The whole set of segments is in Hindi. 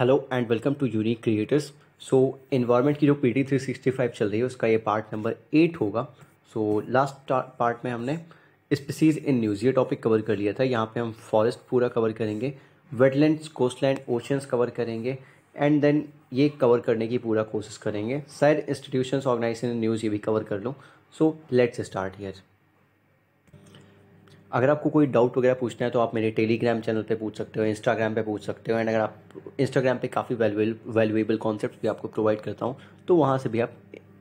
Hello and welcome to unique creators so environment की जो P T three sixty five चल रही है उसका ये पार्ट नंबर एट होगा सो लास्ट पार्ट में हमने स्पीसीज इन न्यूज़ ये टॉपिक कवर कर लिया था यहाँ पे हम फॉरेस्ट पूरा कवर करेंगे वेटलैंड कोस्टलैंड ओशंस कवर करेंगे एंड देन ये कवर करने की पूरा कोशिश करेंगे शायद इंस्टीट्यूशन ऑर्गेनाइजेशन न्यूज़ ये भी कवर कर लूँ सो लेट्स स्टार्ट हियर अगर आपको कोई डाउट वगैरह पूछना है तो आप मेरे टेलीग्राम चैनल पे पूछ सकते हो इंस्टाग्राम पे पूछ सकते हो एंड अगर आप इंस्टाग्राम पे काफ़ी वैल्यूएबल कॉन्सेप्ट भी आपको प्रोवाइड करता हूँ तो वहाँ से भी आप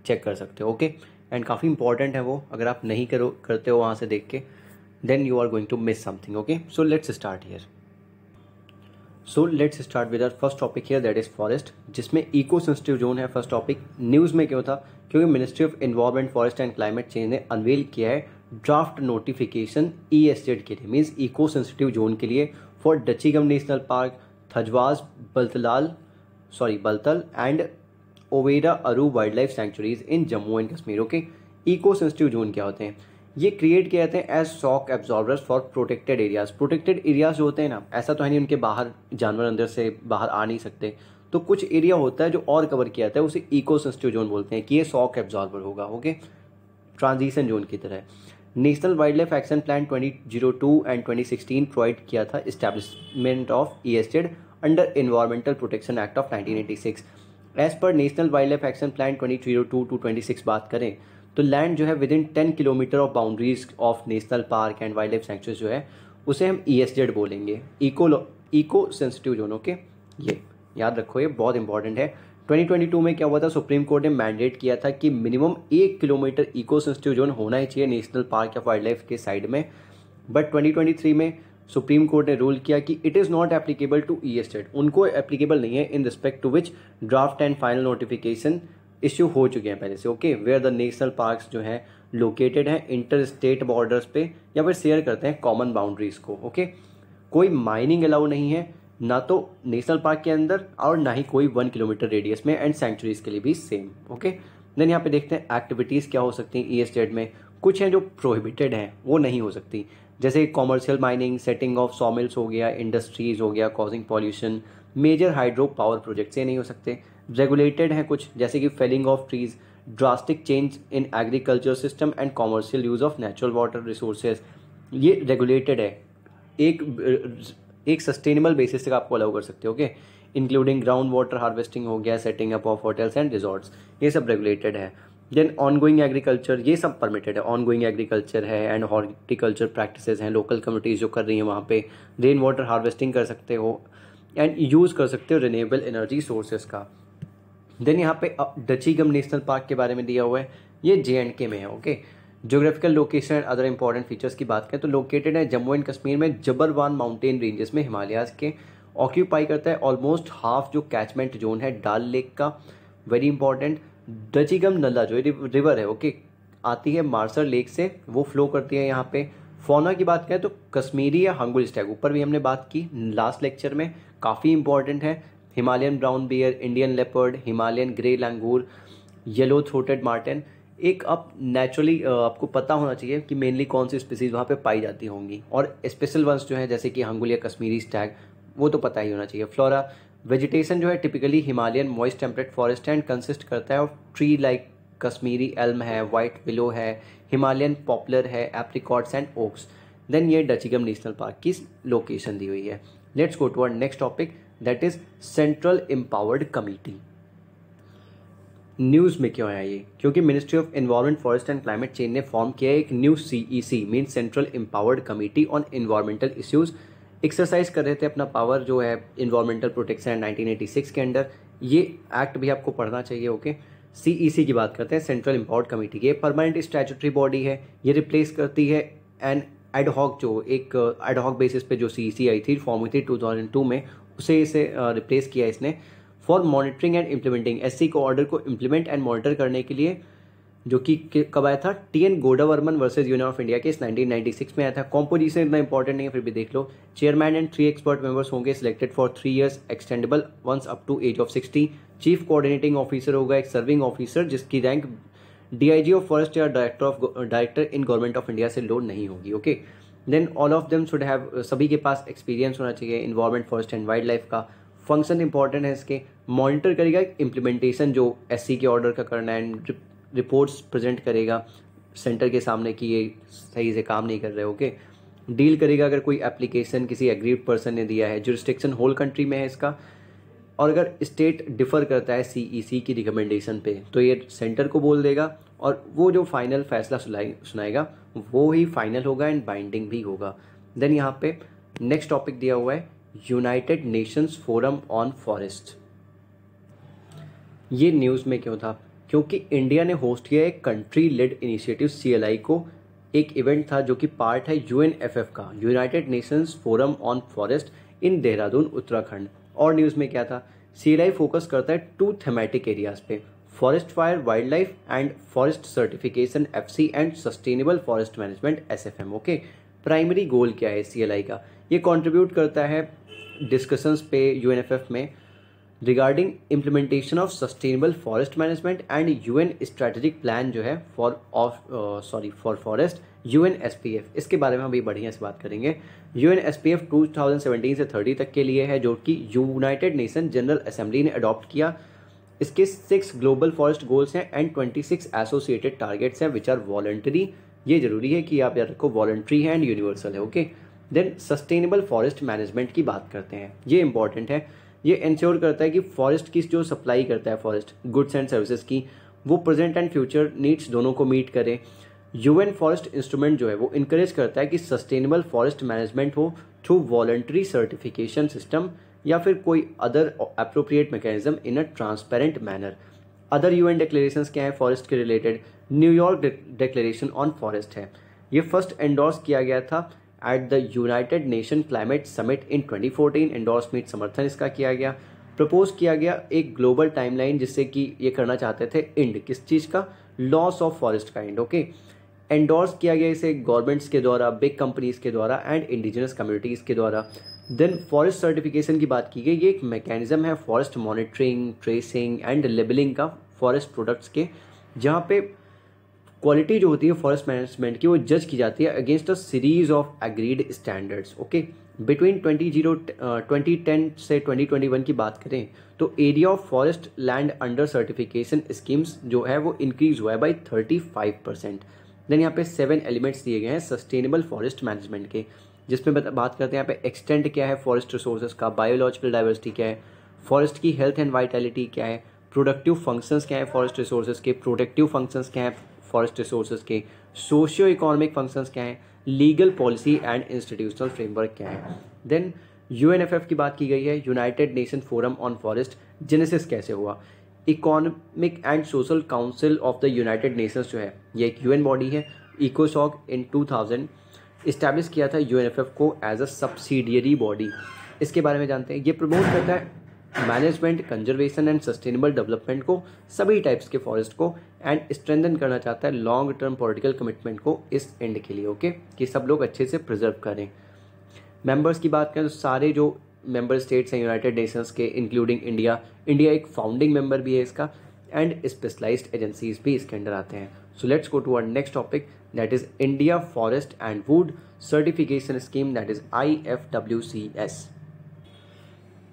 चेक कर सकते हो ओके एंड काफ़ी इंपॉर्टेंट है वो अगर आप नहीं करो करते हो वहाँ से देख के then you are going to miss something okay so let's start here so let's start with our first topic here that is forest जिसमें इको सेंसिटिव जोन है फर्स्ट टॉपिक न्यूज़ में क्यों था क्योंकि ministry of environment forest and climate change ने अनवेल किया है ड्राफ्ट नोटिफिकेशन ई एस्टेट के लिए मीन्स इको सेंसिटिव जोन के लिए for Dachigam national park Thajwas Baltalal sorry Baltal and Overa Aru wild life sanctuaries in Jammu and Kashmir okay eco sensitive zone क्या होते हैं ये क्रिएट किए जाते हैं as shock absorber for protected areas protected areas जो होते हैं ना ऐसा तो है नहीं उनके बाहर जानवर अंदर से बाहर आ नहीं सकते तो कुछ एरिया होता है जो और कवर किया जाता है उसे इको सेंसिटिव जोन बोलते हैं कि ये शॉक एब्जॉर्बर होगा ओके ट्रांजिशन जोन की तरह national wild life action plan 2002 and 2016 provide किया था establishment of E S Z under environmental protection act of 1986 as per national wild life action plan twenty zero two to twenty six बात करें तो लैंड जो है within ten kilometre of boundaries of national park and wild life sanctuary जो है उसे हम ई एस डेड बोलेंगे eco eco sensitive zone okay ये याद रखो ये बहुत इंपॉर्टेंट है 2022 में क्या हुआ था सुप्रीम कोर्ट ने मैंडेट किया था कि मिनिमम एक किलोमीटर इको सेंसिटिव जोन होना ही चाहिए नेशनल पार्क या वाइल्ड लाइफ के साइड में बट 2023 में सुप्रीम कोर्ट ने रूल किया कि it is not applicable to E state उनको एप्लीकेबल नहीं है in respect to which draft and final notification issue हो चुके हैं पहले से ओके वे आर द नेशनल पार्क जो हैं लोकेटेड हैं इंटर स्टेट बॉर्डर्स पे या फिर शेयर करते हैं कॉमन बाउंड्रीज को ओके okay? कोई माइनिंग अलाउ नहीं है ना तो नेशनल पार्क के अंदर और ना ही कोई वन किलोमीटर रेडियस में एंड सेंचुरीज के लिए भी सेम ओके देन यहाँ पे देखते हैं एक्टिविटीज़ क्या हो सकती हैं ई e स्टेट में कुछ हैं जो प्रोहिबिटेड हैं वो नहीं हो सकती जैसे commercial mining setting of sawmills हो गया इंडस्ट्रीज हो गया causing pollution major hydro power projects ये नहीं हो सकते रेगुलेटेड हैं कुछ जैसे कि felling of trees drastic change in agriculture system and commercial use of natural water resources ये रेगुलेटेड है एक एक सस्टेनेबल बेसिस तक आपको अलाउ कर सकते हो okay including ground water harvesting हो गया setting up of hotels and resorts ये सब रेगुलेटेड है देन गोइंग एग्रीकल्चर ये सब परमिटेड है ऑन गोइंग एग्रीकल्चर है एंड हॉर्टिकल्चर प्रैक्टिस हैं लोकल कम्युनिटीज़ जो कर रही हैं वहाँ पे रेन वाटर हार्वेस्टिंग कर सकते हो एंड यूज़ कर सकते हो रिनेबल एनर्जी सोर्सेज का देन यहाँ पे डचीगम नेशनल पार्क के बारे में दिया हुआ है ये जे एंड के में है okay okay? Geographical location and other important features की बात करें तो लोकेटेड है जम्मू एंड कश्मीर में जबलवान माउंटेन रेंजेस में हिमालयाज के ऑक्यूपाई करता है ऑलमोस्ट हाफ जो कैचमेंट जोन है डाल लेक का वेरी इंपॉर्टेंट डचिगम नल्ला जो रिवर है ओके आती है मार्सर लेक से वो फ्लो करती है यहाँ पे फोना की बात करें तो कश्मीरी या हंगुल स्टैग ऊपर भी हमने बात की लास्ट लेक्चर में काफ़ी इंपॉर्टेंट है Himalayan brown bear Indian leopard Himalayan grey langur yellow throated marten एक आप नेचुरली आपको पता होना चाहिए कि मेनली कौन सी स्पीसीज़ वहाँ पे पाई जाती होंगी और स्पेशल वंस जो है जैसे कि हंगुलिया कश्मीरी स्टैग वो तो पता ही होना चाहिए फ्लोरा वेजिटेशन जो है typically Himalayan moist temperate forest and consist करता है और ट्री लाइक कश्मीरी एल्म है वाइट विलो है हिमालयन पॉपुलर है एप्रिकॉट्स एंड ओक्स देन ये डचिगम नेशनल पार्क की लोकेशन दी हुई है let's go to our next topic that is central empowered committee news में क्यों आया ये क्योंकि ministry of environment forest and climate change ने फॉर्म किया है एक new C E C mean central empowered committee on environmental issues exercise कर रहे थे अपना पावर जो है इन्वायरमेंटल प्रोटेक्शन एटी 1986 के अंडर ये एक्ट भी आपको पढ़ना चाहिए ओके सी e की बात करते हैं सेंट्रल एम्पावर्ड कमेटी की ये परमानेंट स्टैचूटरी बॉडी है ये रिप्लेस करती है एंड एडहॉक जो एक एडहॉक uh, बेसिस पे जो सी e आई थी फॉर्म हुई थी 2002 में उसे इसे रिप्लेस uh, किया इसने for monitoring and implementing S को ऑर्डर को इम्प्लीमेंट एंड मॉनिटर करने के लिए जो कि कब आया था T N Godavarman versus union of India के इस 1996 में आया था कॉम्पोजिशन इतना इंपॉर्टेंट नहीं है फिर भी देख लो chairman and three expert members होंगे selected for three years extendable once up to age of sixty chief coordinating officer होगा एक सर्विंग ऑफिसर जिसकी रैंक डीआईजी ऑफ फर्स्ट या director of director in government of India से लोड नहीं होगी okay then all of them should have सभी के पास एक्सपीरियंस होना चाहिए environment forest and wild life का फंक्शन इंपॉर्टेंट है इसके मॉनिटर करेगा इम्प्लीमेंटेशन जो एस के ऑर्डर का करना है एंड रिपोर्ट्स प्रेजेंट करेगा सेंटर के सामने कि ये सही से काम नहीं कर रहे ओके डील करेगा अगर कोई एप्लीकेशन किसी एग्रीड पर्सन ने दिया है जुरिस्टिक्शन होल कंट्री में है इसका और अगर स्टेट डिफर करता है सी e की रिकमेंडेशन पे तो ये सेंटर को बोल देगा और वो जो फाइनल फैसला सुनाएगा वो ही फाइनल होगा एंड बाइंडिंग भी होगा देन यहाँ पे नेक्स्ट टॉपिक दिया हुआ है United Nations forum on forest ये न्यूज़ में क्यों था क्योंकि इंडिया ने होस्ट किया एक कंट्री लेड इनिशिएटिव सी को एक इवेंट था जो कि पार्ट है यू का United Nations forum on forest in Dehradun Uttarakhand और न्यूज़ में क्या था सी फोकस करता है टू थेमेटिक एरियाज पे forest fire wild life and forest certification F and sustainable forest management S okay primary goal क्या है सी का ये कॉन्ट्रीब्यूट करता है डिस्कशंस पे यू में regarding implementation of sustainable forest management and U N strategic plan जो है for of sorry for forest U N S P F इसके बारे में हम बढ़िया से बात करेंगे U N S P F two thousand seventeen से थर्टी तक के लिए है जो कि यूनाइटेड नेशन जनरल असेंबली ने अडॉप्ट किया इसके सिक्स ग्लोबल फॉरेस्ट गोल्स हैं and twenty six associated targets हैं विच आर वॉलेंट्री ये जरूरी है कि आप याद रखो वॉलेंट्री है एंड यूनिवर्सल है okay then sustainable forest management की बात करते हैं ये इंपॉर्टेंट है ये इंश्योर करता है कि फॉरेस्ट की जो सप्लाई करता है फॉरेस्ट गुड्स एंड सर्विसेज की वो प्रेजेंट एंड फ्यूचर नीड्स दोनों को मीट करे यूएन फॉरेस्ट इंस्ट्रूमेंट जो है वो इंकरेज करता है कि सस्टेनेबल फॉरेस्ट मैनेजमेंट हो थ्रू वॉलेंट्री सर्टिफिकेशन सिस्टम या फिर कोई other appropriate mechanism in a transparent manner other U N declaration क्या है फॉरेस्ट के related New York declaration on forest है ये फर्स्ट एंडोर्स किया गया था at the United Nation climate summit in 2014 fourteen endorsement समर्थन इसका किया गया प्रपोज किया गया एक ग्लोबल टाइमलाइन जिससे कि ये करना चाहते थे इंड किस चीज़ का लॉस ऑफ फॉरेस्ट का इंड ओके एंडोर्स किया गया इसे गवर्नमेंट्स के द्वारा बिग कंपनीज के द्वारा एंड इंडिजिनस कम्युनिटीज़ के द्वारा देन फॉरेस्ट सर्टिफिकेशन की बात की गई ये एक मैकेनिज्म है forest monitoring tracing and labelling का फॉरेस्ट प्रोडक्ट्स के जहाँ पे क्वालिटी जो होती है फॉरेस्ट मैनेजमेंट की वो जज की जाती है against a series of agreed standards okay between twenty zero twenty ten से ट्वेंटी ट्वेंटी वन की बात करें तो area of forest land under certification schemes जो है वो इंक्रीज हुआ है by thirty five percent then यहाँ पे सेवन एलिमेंट्स दिए गए हैं सस्टेनेबल फॉरेस्ट मैनेजमेंट के जिसमें बात करते हैं यहाँ पे एक्सटेंट क्या है फॉरेस्ट रिसोर्सेज का बायोलॉजिकल डाइवर्सिटी क्या है फॉरेस्ट की हेल्थ एंड वाइटैलिटी क्या है प्रोडक्टिव फंक्शंस क्या है फॉरेस्ट रिसोर्सेज के प्रोडक्टिव फंक्शंस क्या है फॉरेस्ट रिसोर्सेज के सोशियो इकोनॉमिक फंक्शंस क्या हैं legal policy and institutional framework क्या है देन यू की बात की गई है United Nation forum on forest genesis कैसे हुआ economic and social council of the United Nations जो है ये एक यूएन बॉडी है इकोसॉक इन 2000 इस्टेब्लिश किया था यूएनएफएफ को एज अ सब्सिडियरी बॉडी इसके बारे में जानते हैं ये प्रमोट करता है management conservation and sustainable development को सभी टाइप्स के फॉरेस्ट को एंड स्ट्रेंथन करना चाहता है लॉन्ग टर्म पॉलिटिकल कमिटमेंट को इस एंड के लिए ओके okay? कि सब लोग अच्छे से प्रिजर्व करें मेंबर्स की बात करें तो सारे जो मेंबर स्टेट्स हैं यूनाइटेड नेशंस के इंक्लूडिंग इंडिया इंडिया एक फाउंडिंग मेंबर भी है इसका एंड स्पेशलाइज्ड एजेंसीज भी इसके अंडर आते हैं so let's go to uh next topic that is India forest and wood certification scheme that is I F W C S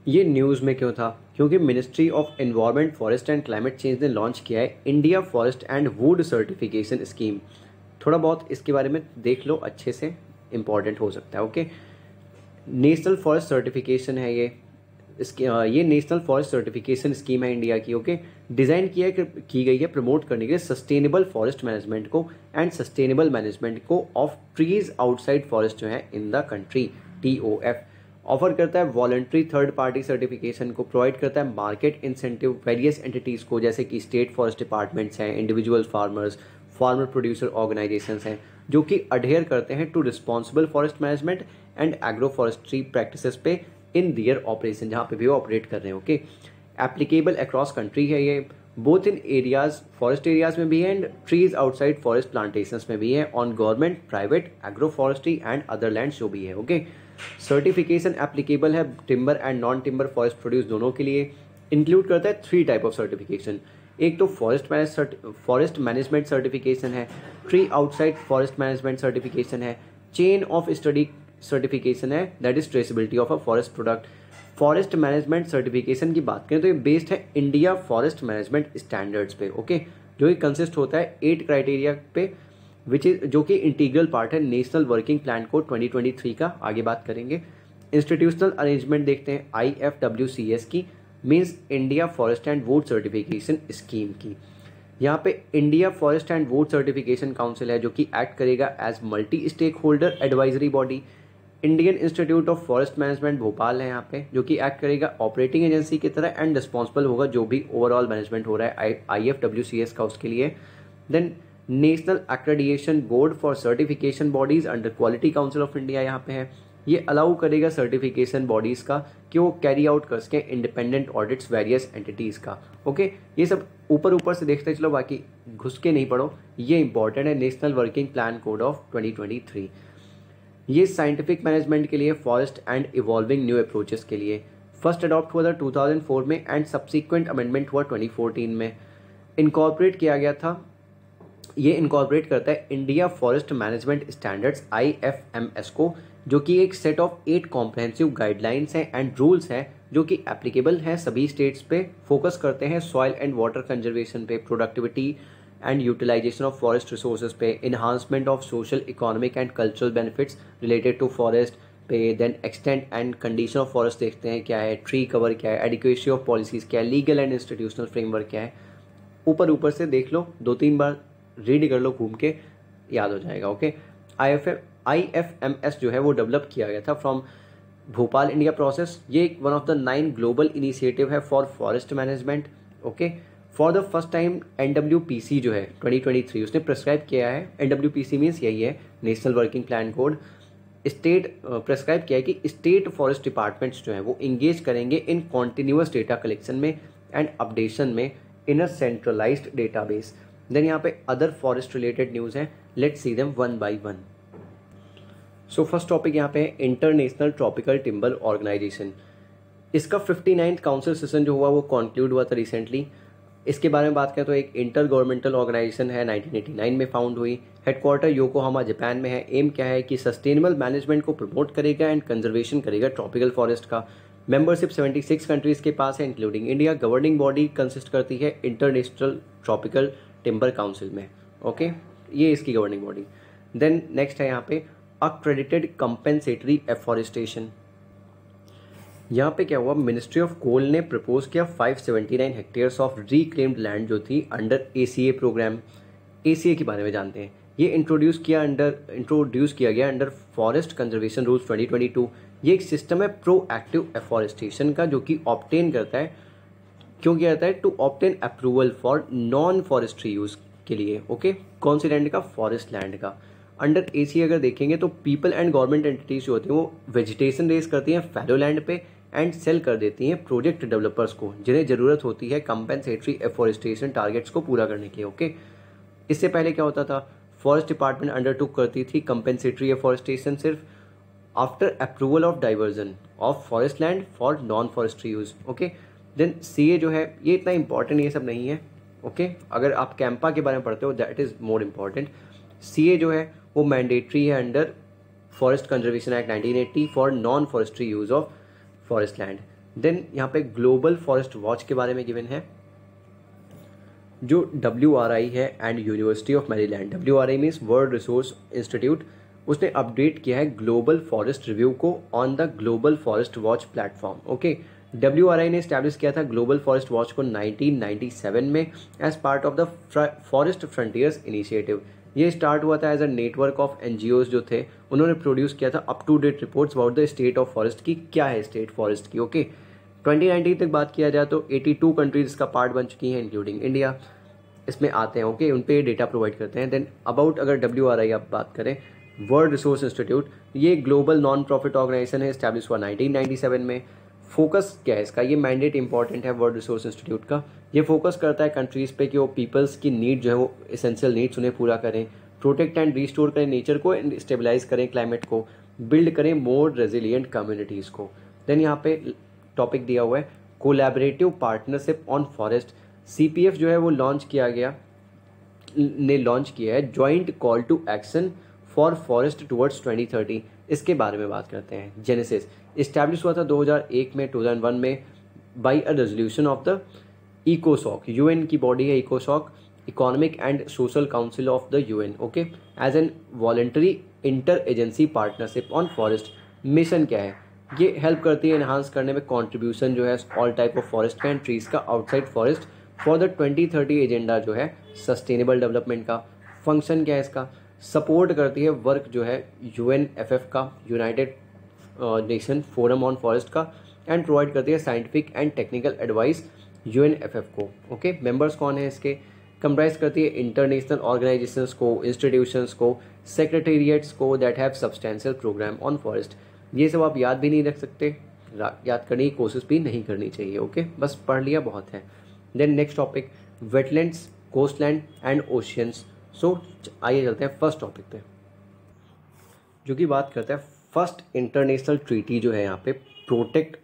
ये न्यूज़ में क्यों था क्योंकि ministry of environment forest and climate change ने लॉन्च किया है India forest and wood certification scheme थोड़ा बहुत इसके बारे में देख लो अच्छे से इम्पॉर्टेंट हो सकता है ओके नेशनल फॉरेस्ट सर्टिफिकेशन है ये इसके ये नेशनल फॉरेस्ट सर्टिफिकेशन स्कीम है इंडिया की ओके डिज़ाइन किया की गई है प्रमोट करने के लिए सस्टेनेबल फॉरेस्ट मैनेजमेंट को एंड सस्टेनेबल मैनेजमेंट को ऑफ ट्रीज आउटसाइड फॉरेस्ट जो है in the country T O F offer करता है वॉलेंट्री थर्ड पार्टी सर्टिफिकेशन को प्रोवाइड करता है मार्केट इंसेंटिव वेरियस एंटिटीज़ को जैसे कि स्टेट फॉरेस्ट डिपार्टमेंट्स हैं individual farmers farmer producer organisations हैं जो कि अडेयर करते हैं to responsible forest management and agro forestry practice पे इन दियर ऑपरेशन जहाँ पे भी वो ऑपरेट कर रहे हैं ओके एप्लीकेबल अक्रॉस कंट्री है ये both in areas forest areas में भी है and trees outside forest plantation में भी है on government private agro forestry and other land जो भी है ओके okay? सर्टिफिकेशन एप्लीकेबल है timber and non timber forest produce दोनों के लिए इंक्लूड करता है थ्री टाइप ऑफ सर्टिफिकेशन एक तो forest manage forest management certification है tree outside forest management certification है चेन ऑफ स्टडी सर्टिफिकेशन है that is traceability of a forest product forest management certification की बात करें तो ये बेस्ड है इंडिया फॉरेस्ट मैनेजमेंट स्टैंडर्ड्स पे ओके okay? जो ये कंसिस्ट होता है एट क्राइटेरिया पे विच इज जो कि इंटीग्रल पार्ट है नेशनल वर्किंग प्लान को 2023 का आगे बात करेंगे इंस्टीट्यूशनल अरेंजमेंट देखते हैं I F W C S की means India forest and wood certification scheme की यहाँ पे India forest and wood certification council है जो कि एक्ट करेगा as multi stakeholder advisory body Indian institute of forest management Bhopal है यहाँ पे जो कि एक्ट करेगा ऑपरेटिंग एजेंसी की तरह एंड रिस्पॉन्सिबल होगा जो भी ओवरऑल मैनेजमेंट हो रहा है I F W C S का उसके लिए then national accreditation board for certification bodies under quality council of India यहाँ पे है ये अलाउ करेगा सर्टिफिकेशन बॉडीज़ का कि वो कैरी आउट कर सकें इंडिपेंडेंट ऑडिट्स वेरियस एंटिटीज़ का ओके ये सब ऊपर ऊपर से देखते चलो बाकी घुस के नहीं पढ़ो ये इंपॉर्टेंट है national working plan code of 2023 ये साइंटिफिक मैनेजमेंट के लिए forest and evolving new approaches के लिए फर्स्ट अडॉप्ट हुआ था 2004 में एंड सब्सिक्वेंट अमेंडमेंट हुआ 2014 में इनकॉर्पोरेट किया गया था ये इनकॉर्पोरेट करता है India forest management standards I F M S को जो कि एक set of eight comprehensive guidelines हैं एंड रूल्स हैं जो कि एप्लीकेबल हैं सभी स्टेट्स पे फोकस करते हैं सॉइल एंड वाटर कंजर्वेशन पे productivity and utilisation of forest resources पे enhancement of social economic and cultural benefits related to forest पे then extent and condition of forest देखते हैं क्या है ट्री कवर क्या है एडुकेशन ऑफ पॉलिसीज़ क्या है लीगल एंड इंस्टीट्यूशनल फ्रेमवर्क क्या है ऊपर ऊपर से देख लो दो तीन बार रीड कर लो घूम के याद हो जाएगा okay I F M I F M S जो है वो डेवलप किया गया था फ्रॉम भोपाल इंडिया प्रोसेस ये one of the nine global initiative है for forest management okay for the first time N W P C जो है ट्वेंटी ट्वेंटी थ्री उसने प्रेस्क्राइब किया है N W P C means यही है national working plan code state prescribe किया है कि स्टेट फॉरेस्ट डिपार्टमेंट्स जो हैं वो इंगेज करेंगे इन कॉन्टीन्यूस डेटा कलेक्शन में एंड अपडेशन में in a centralise database then यहाँ पे अदर फॉरेस्ट रिलेटेड न्यूज़ है let see them one by one so first topic यहाँ पे है इंटरनेशनल ट्रॉपिकल टिम्बर ऑर्गेनाइजेशन इसका फिफ्टी नाइन्थ काउंसिल सेशन जो हुआ वो कॉन्क्लूड हुआ था रिसेंटली इसके बारे में बात करें तो एक इंटर गवर्नमेंटल ऑर्गेनाइजेशन है 1989 में फाउंड हुई हेडक्वार्टर योकोहामा जापान में है एम क्या है कि सस्टेनेबल मैनेजमेंट को प्रमोट करेगा एंड कंजर्वेशन करेगा ट्रॉपिकल फॉरेस्ट का मेंबरशिप 76 कंट्रीज के पास है including India governing body consist करती है इंटरनेशनल ट्रॉपिकल टिम्बर काउंसिल में ओके okay? ये इसकी गवर्निंग बॉडी देन नेक्स्ट है यहाँ पे अक्रेडिटेड कंपेंसेटरी एफॉरेस्टेशन यहाँ पे क्या हुआ मिनिस्ट्री ऑफ कोल ने प्रपोज किया 579 seventy nine hectares of reclaimed land जो थी under A C A programme ए सी ए के बारे में जानते हैं ये इंट्रोड्यूस किया अंडर इंट्रोड्यूस किया गया अंडर फॉरेस्ट कंजर्वेशन रूल्स 2022 ये एक सिस्टम है प्रो एक्टिव एफॉरेस्टेशन का जो कि ऑप्टेन करता है क्यों किया जाता है to obtain approval for non forestry use के लिए ओके कौन से लैंड का फॉरेस्ट लैंड का अंडर ए सी अगर देखेंगे तो पीपल एंड गवर्नमेंट एंटिटीज जो होती हैं वो वेजिटेशन रेस करती हैं फेलो लैंड पे एंड सेल कर देती हैं प्रोजेक्ट डेवलपर्स को जिन्हें ज़रूरत होती है कंपेंसेटरी एफॉरेस्टेशन टारगेट्स को पूरा करने के लिए ओके इससे पहले क्या होता था फॉरेस्ट डिपार्टमेंट अंडरटूक करती थी कंपेंसेटरी एफॉरेस्टेशन सिर्फ after approval of diversion of forest land for non forestry use okay then C जो है ये इतना इंपॉर्टेंट ये सब नहीं है ओके अगर आप कैंपा के बारे में पढ़ते हो that is more important C जो है वो मैंडेटरी है under forest conservation act eighty for non forestry use of forest land then यहाँ पे ग्लोबल फॉरेस्ट वॉच के बारे में गिवन है जो डब्ल्यू आर आई है and university of Maryland W R I means world resource institute उसने अपडेट किया है ग्लोबल फॉरेस्ट रिव्यू को on the global forest watch platform okay W ने स्टैब्लिश किया था ग्लोबल फॉरेस्ट वॉच को 1997 में as part of the forest frontiers initiative ये स्टार्ट हुआ था as a network of N जो थे उन्होंने प्रोड्यूस किया था up to date reports about the state of forest की क्या है स्टेट फॉरेस्ट की ओके okay? 2019 तक बात किया जाए तो 82 कंट्रीज का पार्ट बन चुकी हैं इंक्लूडिंग इंडिया इसमें आते हैं ओके okay? उन पर डेटा प्रोवाइड करते हैं देन अबाउट अगर डब्ल्यू आप बात करें वर्ल्ड रिसोर्स इंस्टीट्यूट ये ग्लोबल नॉन प्रॉफिट ऑर्गेनाइजेशन है स्टैब्लिश हुआ 1997 में फोकस क्या है इसका ये मैंडेट इंपॉर्टेंट है वर्ल्ड रिसोर्स इंस्टीट्यूट का ये फोकस करता है कंट्रीज़ पे कि वो पीपल्स की नीड जो है वो इसेंशियल नीड्स उन्हें पूरा करें प्रोटेक्ट एंड रिस्टोर करें नेचर को एंड स्टेबलाइज करें क्लाइमेट को बिल्ड करें मोर रेजिलियंट कम्युनिटीज़ को देन यहाँ पे टॉपिक दिया हुआ है collaborative partnership on forest C जो है वो लॉन्च किया गया ने लॉन्च किया है joint call to action for forest towards 2030 इसके बारे में बात करते हैं जेनेसिस इस्टेब्लिश हुआ था 2001 में 2001 में by a resolution of the इकोसॉक यूएन की बॉडी है इकोसॉक economic and social council of the UN okay as an voluntary inter agency partnership on forest mission क्या है ये हेल्प करती है इन्हांस करने में कॉन्ट्रीब्यूशन जो है ऑल टाइप ऑफ फॉरेस्ट का एंड ट्रीज का outside forest for the twenty thirty agenda जो है सस्टेनेबल डेवलपमेंट का फंक्शन क्या है इसका सपोर्ट करती है वर्क जो है यू एन एफ एफ का United Nation forum on forest का एंड प्रोवाइड करती है scientific and technical advice U को ओके मेम्बर्स कौन है इसके कंप्राइज करती है इंटरनेशनल ऑर्गेनाइजेशंस को इंस्टीट्यूशंस को सेक्रेटेरिएट्स को that have substantial programme on forest ये सब आप याद भी नहीं रख सकते याद करने की कोशिश भी नहीं करनी चाहिए ओके बस पढ़ लिया बहुत है then next topic wetlands coastland and oceans so आइए चलते हैं फर्स्ट टॉपिक पे जो कि बात करते हैं फर्स्ट इंटरनेशनल ट्रीटी जो है यहाँ पे protect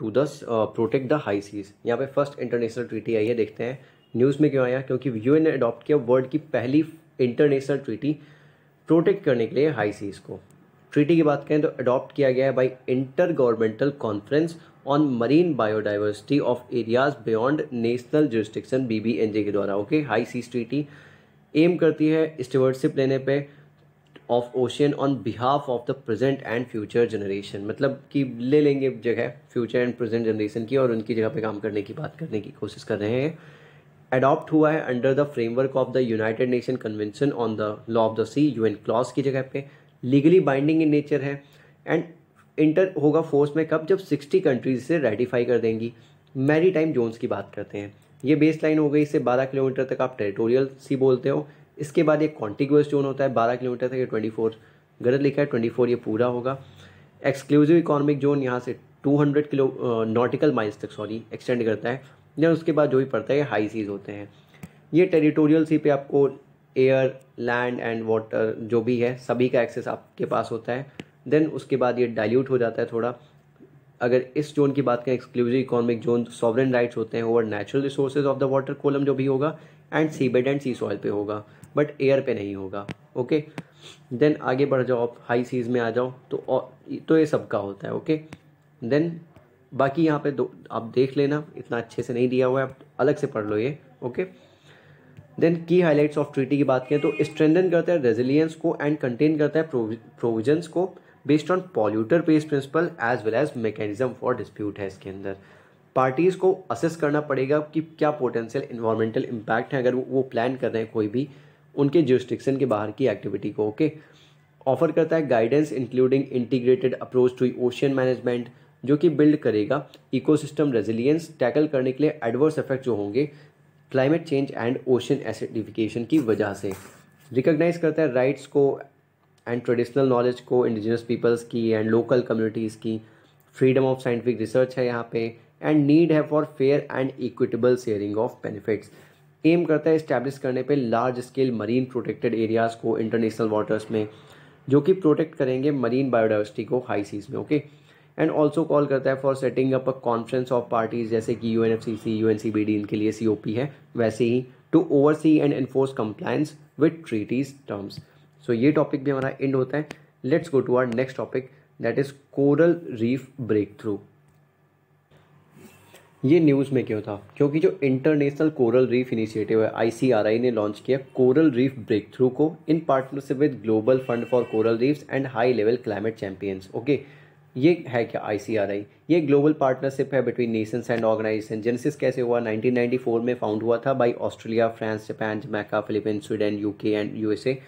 to the protect the high seas यहाँ पे फर्स्ट इंटरनेशनल ट्रीटी आई है देखते हैं न्यूज़ में क्यों आया क्योंकि यू ने अडॉप्ट किया वर्ल्ड की पहली इंटरनेशनल ट्रीटी प्रोटेक्ट करने के लिए हाई सीज को ट्रीटी की बात करें तो अडॉप्ट किया गया है by intergovernmental conference on marine biodiversity of areas beyond national jurisdiction B के द्वारा okay high seas treaty aim करती है स्टीवर्डशिप लेने पर of ocean on behalf of the present and future generation मतलब कि ले लेंगे जगह फ्यूचर एंड प्रेजेंट जनरेशन की और उनकी जगह पे काम करने की बात करने की कोशिश कर रहे हैं अडॉप्ट हुआ है under the framework of the United Nation Convention on the Law of the Sea you UNCLOS की जगह पे लीगली बाइंडिंग इन नेचर है एंड इंटर होगा फोर्स में कब जब सिक्सटी कंट्रीज से रेटिफाई कर देंगी मैरी टाइम जोन्स की बात करते हैं ये बेस लाइन हो गई इससे बारह किलोमीटर तक आप टेरिटोरियल सी बोलते हो इसके बाद एक कॉन्टिग्यूस जोन होता है बारह किलोमीटर तक ये ट्वेंटी फोर गलत लिखा है ट्वेंटी फोर ये पूरा होगा एक्सक्लूसिव इकोनॉमिक जोन यहाँ से two hundred kilo nautical miles तक सॉरी एक्सटेंड करता है या उसके बाद जो भी पड़ता है हाई सीज होते हैं ये टेरिटोरियल सी पे आपको एयर लैंड एंड वाटर जो भी है सभी का एक्सेस आपके पास होता है देन उसके बाद ये डाइल्यूट हो जाता है थोड़ा अगर इस जोन की बात करें exclusive economic zone sovereign rights होते हैं over natural resources of the water column जो भी होगा and seabed and sea soil पे होगा बट एयर पे नहीं होगा ओके देन आगे बढ़ जाओ आप हाई सीज़ में आ जाओ तो तो ये सबका होता है ओके देन बाकी यहाँ पे दो आप देख लेना इतना अच्छे से नहीं दिया हुआ है आप अलग से पढ़ लो ये ओके देन की हाईलाइट्स ऑफ ट्रीटी की बात करें तो स्ट्रेंथन करता है रेजिलियंस को एंड कंटेन करता है प्रोविजंस को based on polluter based principle as well as mechanism for dispute है इसके अंदर पार्टीज़ को असेस करना पड़ेगा कि क्या पोटेंशियल इन्वायरमेंटल इम्पैक्ट है अगर वो प्लान कर रहे हैं कोई भी उनके ज्यूरिस्टिक्शन के बाहर की एक्टिविटी को ओके ऑफर करता है guidance including integrated approach to ocean management जो कि बिल्ड करेगा इकोसिस्टम रेजिलियंस टैकल करने के लिए एडवर्स इफेक्ट जो होंगे climate change and ocean acidification की वजह से रिकोगनाइज करता है राइट्स को एंड ट्रेडिशनल नॉलेज को इंडिजिनस पीपल्स की एंड लोकल कम्युनिटीज़ की फ्रीडम ऑफ साइंटिफिक रिसर्च है यहाँ पे एंड नीड है for fair and equitable sharing of benefits aim करता है इस्टेब्लिश करने पे large scale marine protected areas को इंटरनेशनल वाटर्स में जो कि प्रोटेक्ट करेंगे मरीन बायोडाइवर्सिटी को हाई सीज में ओके एंड ऑल्सो कॉल करता है for setting up a conference of parties जैसे कि U N F C C you N C B D इनके लिए सी ओ पी है वैसे ही to oversee and enforce compliance with treaties terms so ये टॉपिक भी हमारा एंड होता है let's go to our next topic that is coral reef breakthrough ये न्यूज़ में क्यों था क्योंकि जो इंटरनेशनल कोरल रीफ इनिशिएटिव है आईसीआरआई ने लॉन्च किया कोरल रीफ ब्रेक थ्रू को in partnership with global fund for coral reefs and high level climate champions okay ये है क्या आईसीआरआई ये ग्लोबल पार्टनरशिप है between nations and organization genesis कैसे हुआ 1994 में फाउंड हुआ था by Australia France Japan Jamaica Philippines Sweden UK and USA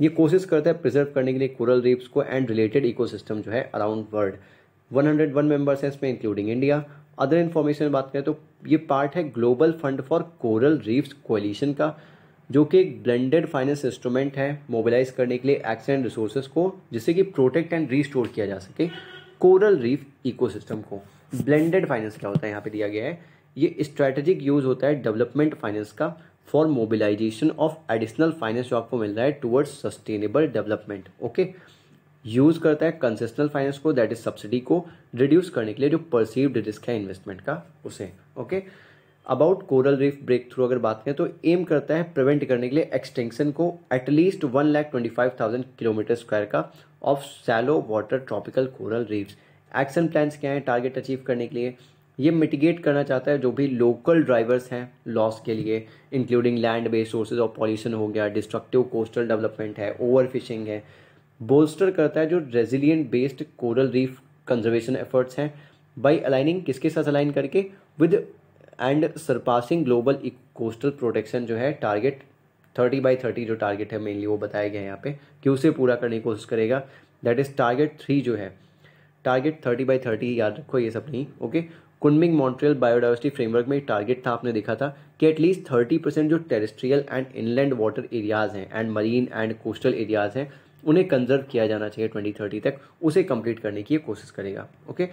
ये कोशिश करता है प्रिजर्व करने के लिए कोरल रीफ्स को एंड रिलेटेड इकोसिस्टम जो है अराउंड वर्ल्ड 101 मेंबर्स हैं इसमें इंक्लूडिंग इंडिया अदर इन्फॉर्मेशन में बात करें तो ये पार्ट है global fund for coral reefs coalition का जो कि एक ब्लेंडेड फाइनेंस इंस्ट्रूमेंट है मोबिलाइज करने के लिए एक्सीडेंट रिसोर्सेज को जिससे कि प्रोटेक्ट एंड रीस्टोर किया जा सके कोरल रीफ इकोसिस्टम को ब्लेंडेड फाइनेंस क्या होता है यहाँ पे दिया गया है ये स्ट्रेटेजिक यूज़ होता है डेवलपमेंट फाइनेंस का for mobilization of additional finance जो आपको मिल रहा है towards sustainable development okay use करता है कंसेशनल फाइनेंस को दैट इज सब्सिडी को रिड्यूस करने के लिए जो परसीव्ड रिस्क है इन्वेस्टमेंट का उसे okay about coral reef breakthrough अगर बात करें तो एम करता है प्रिवेंट करने के लिए एक्सटेंशन को at least one lakh twenty five thousand kilometre square का of shallow water tropical coral reefs action plans क्या हैं टारगेट अचीव करने के लिए ये मिटिगेट करना चाहता है जो भी लोकल ड्राइवर्स हैं लॉस के लिए including land based sources of pollution हो गया डिस्ट्रक्टिव कोस्टल डेवलपमेंट है ओवर फिशिंग है बोल्स्टर करता है जो resilient based coral reef conservation efforts हैं बाई अलाइनिंग किसके साथ अलाइन करके with and surpassing global coastal protection जो है टारगेट थर्टी बाई थर्टी जो टारगेट है मेनली वो बताया गया है यहाँ पे कि उसे पूरा करने की कोशिश करेगा दैट इज़ टारगेट थ्री जो है टारगेट थर्टी बाई थर्टी याद रखो ये सब नहीं okay Kunming Montreal biodiversity framework में टारगेट था आपने देखा था कि एटलीस्ट थर्टी परसेंट जो terrestrial and inland water areas हैं and marine and coastal areas हैं उन्हें कंजर्व किया जाना चाहिए ट्वेंटी थर्टी तक उसे कंप्लीट करने की कोशिश करेगा ओके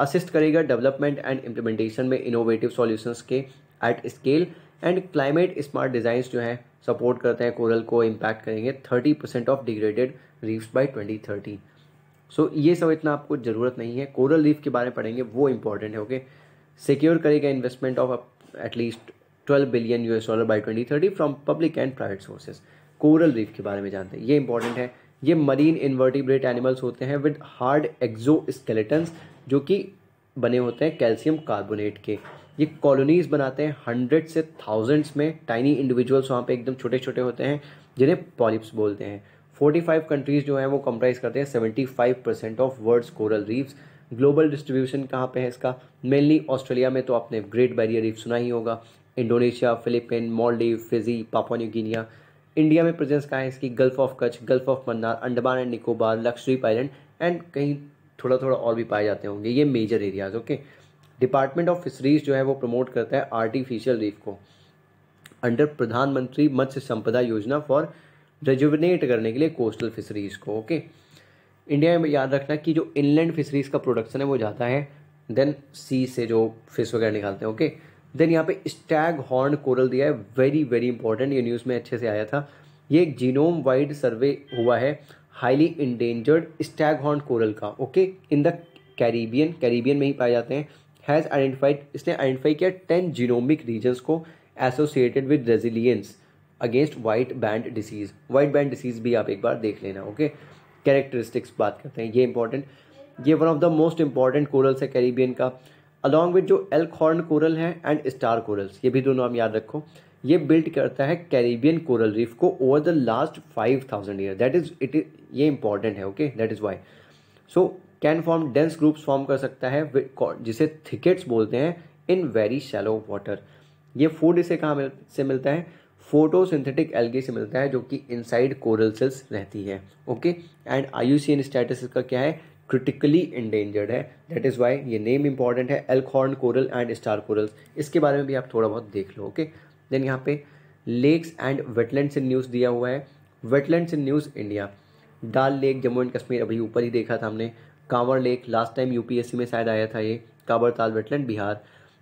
असिस्ट करेगा डेवलपमेंट एंड इम्प्लीमेंटेशन में इनोवेटिव सॉल्यूशंस के at scale and climate smart designs जो हैं सपोर्ट करते हैं कोरल को इम्पैक्ट करेंगे thirty percent of degraded reefs by twenty thirty so ये सब इतना आपको ज़रूरत नहीं है कोरल रीफ के बारे में पढ़ेंगे वो इंपॉर्टेंट है ओके सिक्योर करेगा investment of at least twelve billion US dollar by twenty thirty from public and private sources coral reef के बारे में जानते हैं ये इंपॉर्टेंट है ये मरीन इन्वर्टिब्रेट एनिमल्स होते हैं विद हार्ड एक्जो स्केलेटन्स जो कि बने होते हैं कैल्शियम कार्बोनेट के ये कॉलोनीज बनाते हैं हंड्रेड से थाउजेंड्स में टाइनी इंडिविजुअल्स वहाँ पे एकदम छोटे छोटे होते हैं जिन्हें पॉलिप्स बोलते हैं फोर्टी फाइव कंट्रीज़ जो हैं वो कंप्राइज करते हैं seventy five percent of world's coral reefs global distribution कहाँ पे है इसका मेनली ऑस्ट्रेलिया में तो आपने ग्रेट बैरियर रीफ सुना ही होगा Indonesia Philippine Maldive Fiji Papua Guinea India में प्रेजेंस कहाँ है इसकी Gulf of Kutch Gulf of Mannar Andaman and Nicobar Lakshadweep island and कहीं थोड़ा थोड़ा और भी पाए जाते होंगे ये major areas okay department of fisheries जो है वो प्रमोट करता है आर्टिफिशियल रीफ को अंडर प्रधानमंत्री मत्स्य संपदा योजना फॉर रेजुविनेट करने के लिए कोस्टल फिशरीज को ओके इंडिया में याद रखना कि जो इनलैंड फिशरीज का प्रोडक्शन है वो जाता है देन सी से जो फिश वगैरह निकालते हैं ओके okay? देन यहाँ पे स्टैग हॉर्न कोरल दिया है वेरी वेरी इंपॉर्टेंट ये न्यूज़ में अच्छे से आया था ये एक जीनोम वाइड सर्वे हुआ है highly endangered staghorn coral का okay in the Caribbean Caribbean में ही पाए जाते हैं हैज़ आइडेंटिफाइड इसने आइडेंटिफाई किया टेन जीनोमिक रीजन्स को associated with resilience against white band disease white band disease भी आप एक बार देख लेना ओके कैरेक्टरिस्टिक्स बात करते हैं ये इंपॉर्टेंट ये one of the most important corals है कैरिबियन का अलॉन्ग विद जो एल्क हॉर्न कोरल है एंड स्टार कोरल्स ये भी दोनों आप याद रखो ये बिल्ड करता है कैरिबियन कोरल रीफ को over the last five thousand year that is it is ये इंपॉर्टेंट है okay that is why so can form dense groups form कर सकता है जिसे थिकेट्स बोलते हैं इन वेरी शैलो वाटर ये फूड इसे कहाँ मिल, से मिलता है फोटोसिंथेटिक एल्गी से मिलता है जो कि इनसाइड कोरल सेल्स रहती है okay and C N status इसका क्या है क्रिटिकली इंडेंजर्ड है दैट इज़ वाई ये नेम इंपॉर्टेंट है elkhorn coral and star corals इसके बारे में भी आप थोड़ा बहुत देख लो ओके देन यहाँ पे lakes and wetland in news दिया हुआ है wetland in news India Dal lake Jammu and Kashmir अभी ऊपर ही देखा था हमने Kanwar lake last time UPSC में शायद आया था ये Kabar Tal wetland Bihar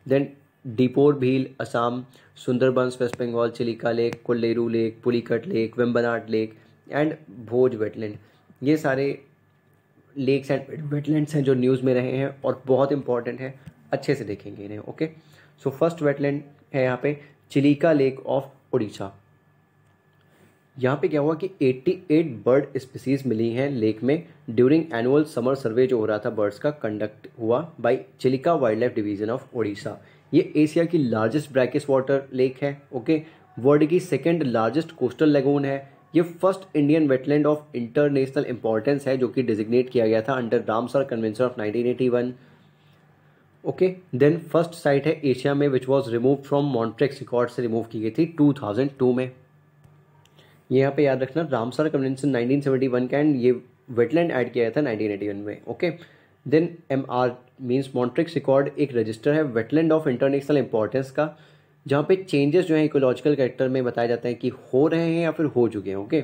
then Deepor Beel Assam Sundarbans West Bengal Chilika lake Kolleru lake Pulicat lake Vembanad lake and Bhoj wetland ये सारे लेक्स एंड वेटलैंड्स हैं जो न्यूज़ में रहे हैं और बहुत इंपॉर्टेंट है अच्छे से देखेंगे इन्हें ओके सो फर्स्ट वेटलैंड है यहाँ पे चिलिका लेक ऑफ उड़ीसा यहाँ पे क्या हुआ कि 88 बर्ड स्पीसीज मिली हैं लेक में ड्यूरिंग एनुअल समर सर्वे जो हो रहा था बर्ड्स का कंडक्ट हुआ by Chilika wildlife division of Odisha ये एशिया की लार्जेस्ट ब्रैकिस वाटर लेक है ओके वर्ल्ड की सेकेंड लार्जेस्ट कोस्टल लेगून है ये first Indian wetland of international importance है जो कि डिजिग्नेट किया गया था under Ramsar convention of 1981 okay then first site है एशिया में which was remove from Montreux record से रिमूव की गई थी 2002 में यहाँ पे याद रखना रामसर कन्वेंशन 1971 का एंड ये वेटलैंड ऐड किया गया था नाइनटीन में okay then M R means Montreux record एक रजिस्टर है वेटलैंड ऑफ इंटरनेशनल इंपॉर्टेंस का जहाँ पे चेंजेस जो हैं इकोलॉजिकल कैरेक्टर में बताया जाते हैं कि हो रहे हैं या फिर हो चुके हैं ओके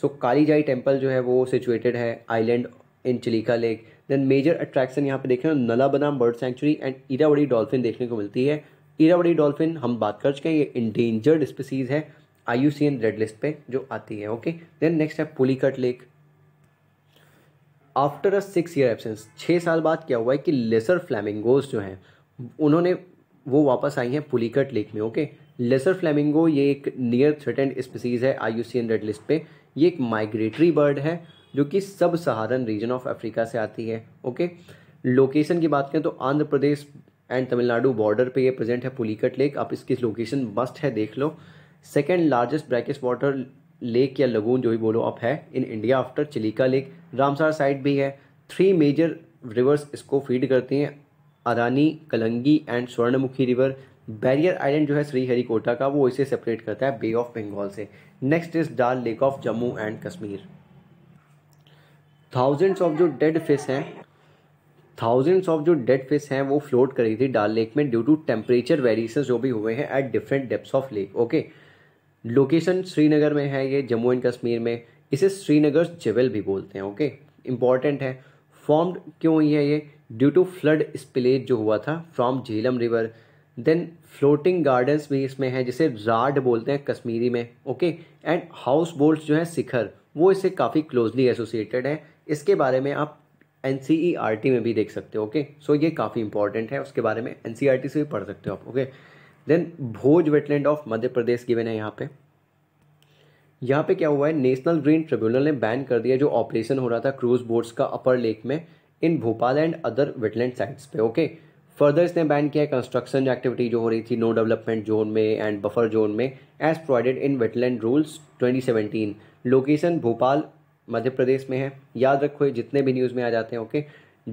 सो कालीजाई टेम्पल जो है वो सिचुएटेड है island in Chilika lake then major attraction यहाँ पे देखें Nalabana bird sanctuary and Irrawaddy dolphin देखने को मिलती है इरावड़ी डॉल्फिन हम बात कर चुके हैं ये इंडेंजर्ड स्पीसीज़ है आई रेड लिस्ट पे जो आती है ओके देन नेक्स्ट है Pulicat lake after a six year absence छः साल बाद क्या हुआ है कि लेसर फ्लैमिंगोज जो हैं उन्होंने वो वापस आई हैं पुलिकट लेक में ओके लेसर फ्लेमिंगो ये एक नियर थ्रेटेंड स्पीसीज़ है आई रेड लिस्ट पे ये एक माइग्रेटरी बर्ड है जो कि सब सहारन रीजन ऑफ अफ्रीका से आती है ओके लोकेशन की बात करें तो आंध्र प्रदेश एंड तमिलनाडु बॉर्डर पे ये प्रेजेंट है पुलिकट लेक आप इसकी लोकेशन मस्ट है देख लो second largest brackish water lake या लगून जो भी बोलो आप है in India after Chilika lake Ramsar site भी है थ्री मेजर रिवर्स इसको फीड करती हैं Arani Kalangi and Swarnamukhi river barrier island जो है श्रीहरिकोटा का वो इसे सेपरेट करता है बे ऑफ बंगाल से next is Dal lake of Jammu and Kashmir thousands of जो डेड फिश हैं थाउजेंड्स ऑफ जो डेड फिश हैं वो फ्लोट कर रही थी डाल लेक में ड्यू टू टेम्परेचर वेरिएशन जो भी हुए हैं at different depths of lake okay location Srinagar में है ये जम्मू एंड कश्मीर में इसे श्रीनगर जेवल भी बोलते हैं ओके okay? इंपॉर्टेंट है फॉर्म्ड क्यों हुई है ये ड्यू टू फ्लड स्पिलेज जो हुआ था from Jhelum river then floating gardens भी इसमें हैं जिसे राड बोलते हैं कश्मीरी में ओके एंड हाउस बोल्ट जो है शिखर वो इसे काफ़ी क्लोजली एसोसिएटेड है इसके बारे में आप N C E R T में भी देख सकते हो ओके सो ये काफ़ी इंपॉर्टेंट है उसके बारे में एन सी आर टी से भी पढ़ सकते हो आप okay then Bhoj wetland of Madhya Pradesh given है यहाँ पे यहाँ पे क्या हुआ है नेशनल ग्रीन ट्रिब्यूनल ने बैन कर दिया जो ऑपरेशन हो रहा था क्रूज बोट्स का अपर लेक में in Bhopal and other wetland sites पे ओके फर्दर इसने बैन किया है कंस्ट्रक्शन एक्टिविटी जो हो रही थी नो डेवलपमेंट जोन में एंड बफर जोन में as provided in wetland rules 2017 location Bhopal Madhya Pradesh में है याद रखो ये जितने भी न्यूज़ में आ जाते हैं ओके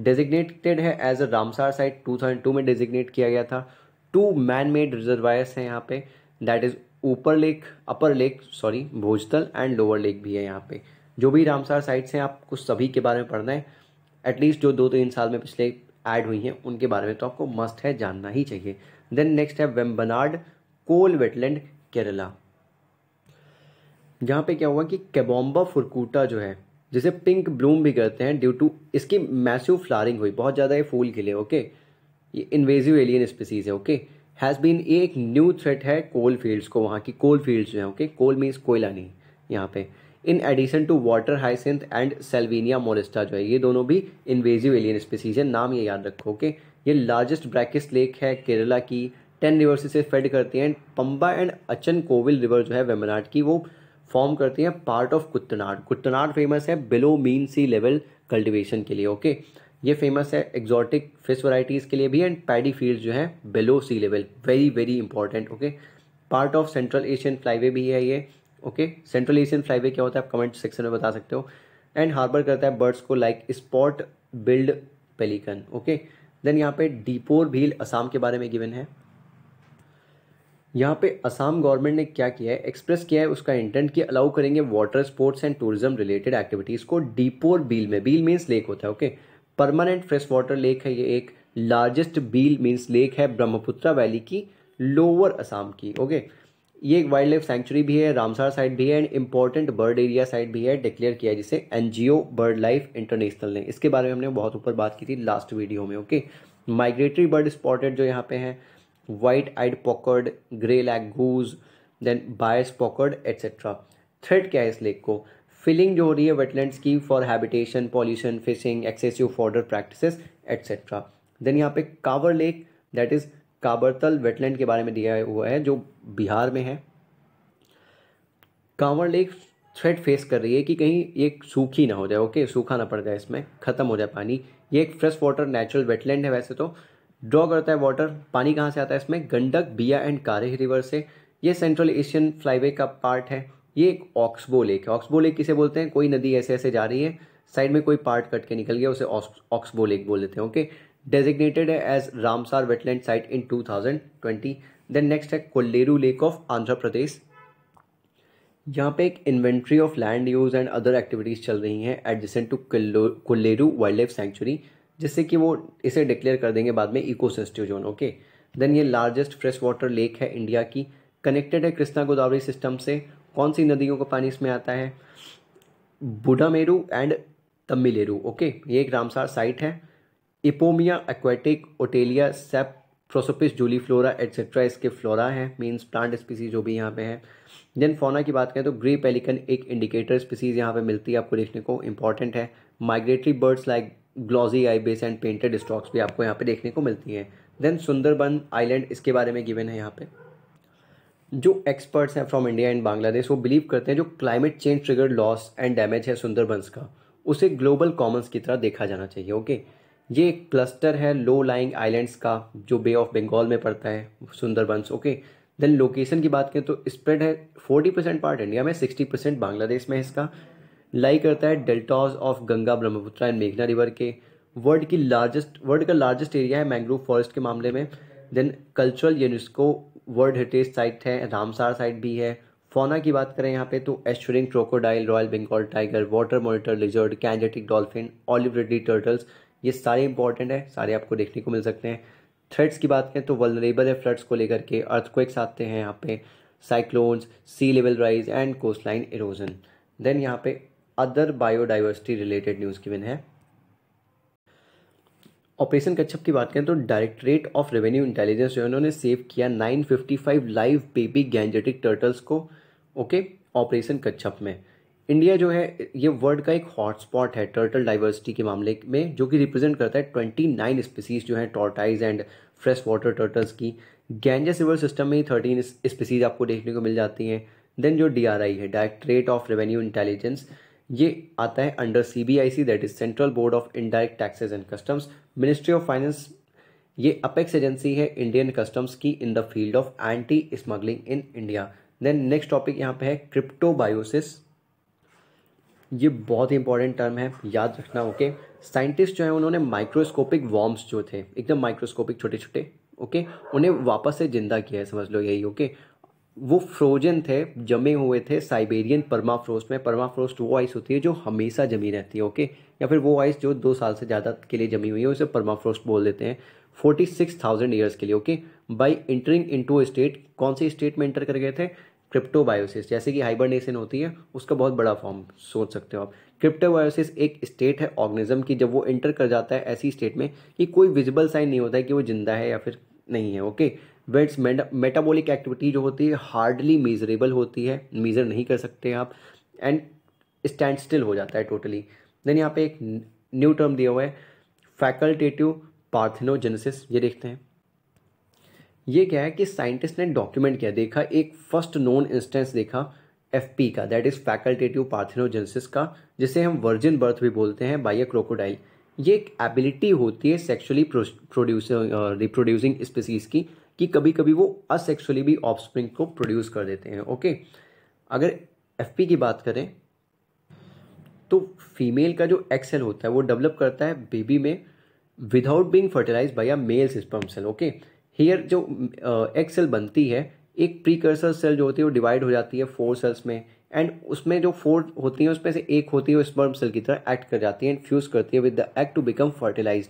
डेजिग्नेटेड है as a Ramsar site two two में डेजिग्नेट किया गया था टू मैन मेड रिजर्वायर्स हैं यहाँ पे दैट इज़ ऊपर lake upper lake sorry Bhojtal and lower lake भी है यहाँ पे जो भी रामसार साइट्स हैं आपको सभी के बारे में पढ़ना है एटलीस्ट जो दो तीन साल में पिछले ऐड हुई हैं उनके बारे में तो आपको मस्ट है जानना ही चाहिए देन नेक्स्ट है वेम्बनाड कोल वेटलैंड केरला जहाँ पे क्या हुआ कि कैबोम्बा फुरकूटा जो है जिसे पिंक ब्लूम भी कहते हैं ड्यू टू इसकी मैसिव फ्लारिंग हुई बहुत ज़्यादा ये फूल खिले ओके ये इन्वेजिव एलियन स्पीसीज है ओके हैज़ बीन एक न्यू थ्रेट है कोल फील्ड्स को वहाँ की कोल फील्ड्स जो है ओके कोल मीन्स कोयला नहीं यहाँ पे in addition to water hyacinth and salvinia molesta जो है ये दोनों भी इन्वेजिव एलियन स्पीसीज है नाम ये याद रखो ओके ये लार्जेस्ट ब्रैकेस्ट लेक है केरला की टेन रिवर्स से फेड करती हैं Pamba and Achankovil river जो है वेमनाट की वो फॉर्म करती हैं part of Kuttanad Kuttanad famous है below mean sea level cultivation के लिए ओके ये फेमस है एक्जॉटिक फिश वराइटीज के लिए भी एंड पैडी फील्ड जो है below sea level very very important okay part of central Asian flyway भी है ये ओके सेंट्रल एशियन फ्लाईवे क्या होता है आप कमेंट सेक्शन में बता सकते हो एंड हार्बर करता है बर्ड्स को like spot billed pelican okay then यहाँ पे डीपोर भील असम के बारे में गिवन है यहाँ पे असम गवर्नमेंट ने क्या किया है एक्सप्रेस किया है उसका इंटेंट कि अलाउ करेंगे water sports and tourism related activities को डीपोर बील में बील मीन्स लेक होता है okay permanent fresh water lake है ये एक लार्जेस्ट बील मीन्स लेक है ब्रह्मपुत्रा वैली की लोअर असम की ओके okay? ये एक वाइल्ड लाइफ सेंचुरी भी है रामसार साइट भी है and important bird area site भी है डिक्लेयर किया है जिसे एनजीओ बर्ड लाइफ इंटरनेशनल ने इसके बारे में हमने बहुत ऊपर बात की थी लास्ट वीडियो में ओके माइग्रेटरी बर्ड स्पॉटेड जो यहाँ पे हैं white eyed pochard grey lag goose then Baer's pochard etcetera threat क्या है इस लेक को फिलिंग जो हो रही है वेटलैंड की for habitation pollution fishing excessive fodder practice etcetera then यहाँ पे Kawar lake that is Kabartal wetland के बारे में दिया हुआ है जो बिहार में है कांवर लेक थ्रेट फेस कर रही है कि कहीं एक सूखी ना हो जाए ओके सूखा ना पड़ जाए इसमें ख़त्म हो जाए पानी ये एक फ्रेश वाटर नेचुरल वेटलैंड है वैसे तो ड्रॉ करता है वाटर पानी कहाँ से आता है इसमें गंडक बिया एंड कारे रिवर से ये सेंट्रल एशियन फ्लाईवे का पार्ट है ये एक ऑक्सबो लेक है ऑक्सबो लेक किसे बोलते हैं कोई नदी ऐसे ऐसे जा रही है साइड में कोई पार्ट कट के निकल गया उसे ऑक्सबो लेक बोल देते हैं okay Ramsar wetland site in two thousand 2020. Then next है कोल्लेरू लेक ऑफ आंध्र प्रदेश यहाँ पे एक inventory of land use and other activities चल रही हैं adjacent to Kolleru wild life sanctuary जिससे कि वो इसे डिक्लेयर कर देंगे बाद में eco sensitive zone okay then ये लार्जेस्ट फ्रेश वाटर लेक है इंडिया की कनेक्टेड है कृष्णा गोदावरी सिस्टम से कौन सी नदियों का पानी इसमें आता है बुडामेरू एंड तमिलेरू ओके ये एक रामसार साइट है इपोमिया एक्वेटिक ओटेलिया सेप प्रोसोपिस जूली फ्लोरा एट्सेट्रा इसके फ्लोरा हैं मीन्स प्लांट स्पीसीज जो भी यहाँ पे है देन फोना की बात करें तो ग्रे पेलिकन एक इंडिकेटर स्पीसीज यहाँ पे मिलती है आपको देखने को इंपॉर्टेंट है migratory birds like glossy ibis and painted storks भी आपको यहाँ पे देखने को मिलती हैं देन सुंदरबन आइलैंड इसके बारे में गिवन है यहाँ पे जो एक्सपर्ट्स हैं फ्रॉम इंडिया एंड बांग्लादेश वो बिलीव करते हैं जो climate change trigger loss and damage है सुंदरबंस का उसे ग्लोबल कॉमन्स की तरह देखा जाना चाहिए ओके okay? ये एक क्लस्टर है लो लाइंग आइलैंड्स का जो बे ऑफ बंगाल में पड़ता है सुंदरबंस ओके देन लोकेशन की बात करें तो स्प्रेड है फोर्टी परसेंट पार्ट इंडिया में सिक्सटी परसेंट बांग्लादेश में इसका लाई करता है deltas of Ganga Brahmaputra and मेघना रिवर के वर्ल्ड की लार्जेस्ट वर्ल्ड का लार्जेस्ट एरिया है मैंग्रोव फॉरेस्ट के मामले में then cultural UNESCO world heritage site है रामसार साइट भी है फोना की बात करें यहाँ पे तो estuarine crocodile royal Bengal tiger water monitor lizard gangetic dolphin olive ridley turtles ये सारे इंपॉर्टेंट है सारे आपको देखने को मिल सकते हैं थ्रेड्स की बात करें तो वलरेबल है फ्लड्स को लेकर के अर्थक्वेक्स आते हैं यहाँ पे cyclones sea level rise and coast line erosion then यहाँ पे अदर बायोडाइवर्सिटी रिलेटेड न्यूज़ की है ऑपरेशन कच्छप की बात करें तो डायरेक्टरेट ऑफ रेवेन्यू इंटेलिजेंस जो उन्होंने सेव किया 955 लाइव बेबी गैंजेटिक टर्टल्स को ओके ऑपरेशन कच्छप में इंडिया जो है ये वर्ल्ड का एक हॉटस्पॉट है टर्टल डाइवर्सिटी के मामले में जो कि रिप्रेजेंट करता है 29 स्पीसीज जो है tortoise and fresh water turtles की गैंजेस रिवर सिस्टम में ही थर्टीन स्पीसीज आपको देखने को मिल जाती हैं देन जो डी है डायरेक्ट्रेट ऑफ रेवेन्यू इंटेलिजेंस ये आता है under C B I C that is central board of indirect taxes and customs ministry of finance ये अपेक्स एजेंसी है इंडियन कस्टम्स की in the field of anti smuggling in India then next topic यहाँ पे है क्रिप्टो बायोसिस ये बहुत ही इंपॉर्टेंट टर्म है याद रखना ओके साइंटिस्ट जो है उन्होंने माइक्रोस्कोपिक वॉर्म्स जो थे एकदम माइक्रोस्कोपिक छोटे छोटे ओके उन्हें वापस से ज़िंदा किया है समझ लो यही ओके वो फ्रोजन थे जमे हुए थे साइबेरियन परमाफ्रोस्ट में परमाफ्रोस्ट वो आइस होती है जो हमेशा जमी रहती है ओके या फिर वो आइस जो दो साल से ज़्यादा के लिए जमी हुई है उसे परमाफ्रोस्ट बोल देते हैं फोर्टी सिक्स थाउजेंड ईयर्स के लिए okay by entering in to state कौन सी स्टेट में इंटर कर गए थे क्रिप्टोबायोसिस जैसे कि हाइबरनेशन होती है उसका बहुत बड़ा फॉर्म सोच सकते हो आप क्रिप्टोबायोसिस एक स्टेट है ऑर्गेनिज्म की जब वो एंटर कर जाता है ऐसी स्टेट में कि कोई विजिबल साइन नहीं होता है कि वो जिंदा है या फिर नहीं है ओके वेट्स मेटाबॉलिक एक्टिविटी जो होती है हार्डली मेजरेबल होती है मेजर नहीं कर सकते आप एंड स्टैंड स्टिल हो जाता है टोटली देन यहाँ पे एक न्यू टर्म दिया हुआ है फैकल्टेटिव पार्थिनोजेनेसिस ये देखते हैं ये क्या है कि साइंटिस्ट ने डॉक्यूमेंट किया देखा एक फर्स्ट नोन इंस्टेंस देखा एफ पी का दैट इज़ फैकल्टेटिव पार्थिनोजेंसिस का जिसे हम वर्जिन बर्थ भी बोलते हैं बाई ए क्रोकोडाइल ये एक एबिलिटी होती है सेक्सुअली प्रोड्यूस रिप्रोड्यूसिंग स्पीसीज़ की कि कभी कभी वो असेक्सुअली भी ऑफस्प्रिंग को प्रोड्यूस कर देते हैं ओके अगर एफ पी की बात करें तो फीमेल का जो एक्सेल होता है वो डेवलप करता है बेबी में without being fertilized by a male sperm cell okay here जो एग uh, सेल बनती है एक प्रीकर्सर सेल जो होती है वो डिवाइड हो जाती है फोर सेल्स में एंड उसमें जो फोर होती है उसमें से एक होती है वो स्पर्म सेल की तरह एक्ट कर जाती है एंड फ्यूज़ करती है with the egg to become fertilized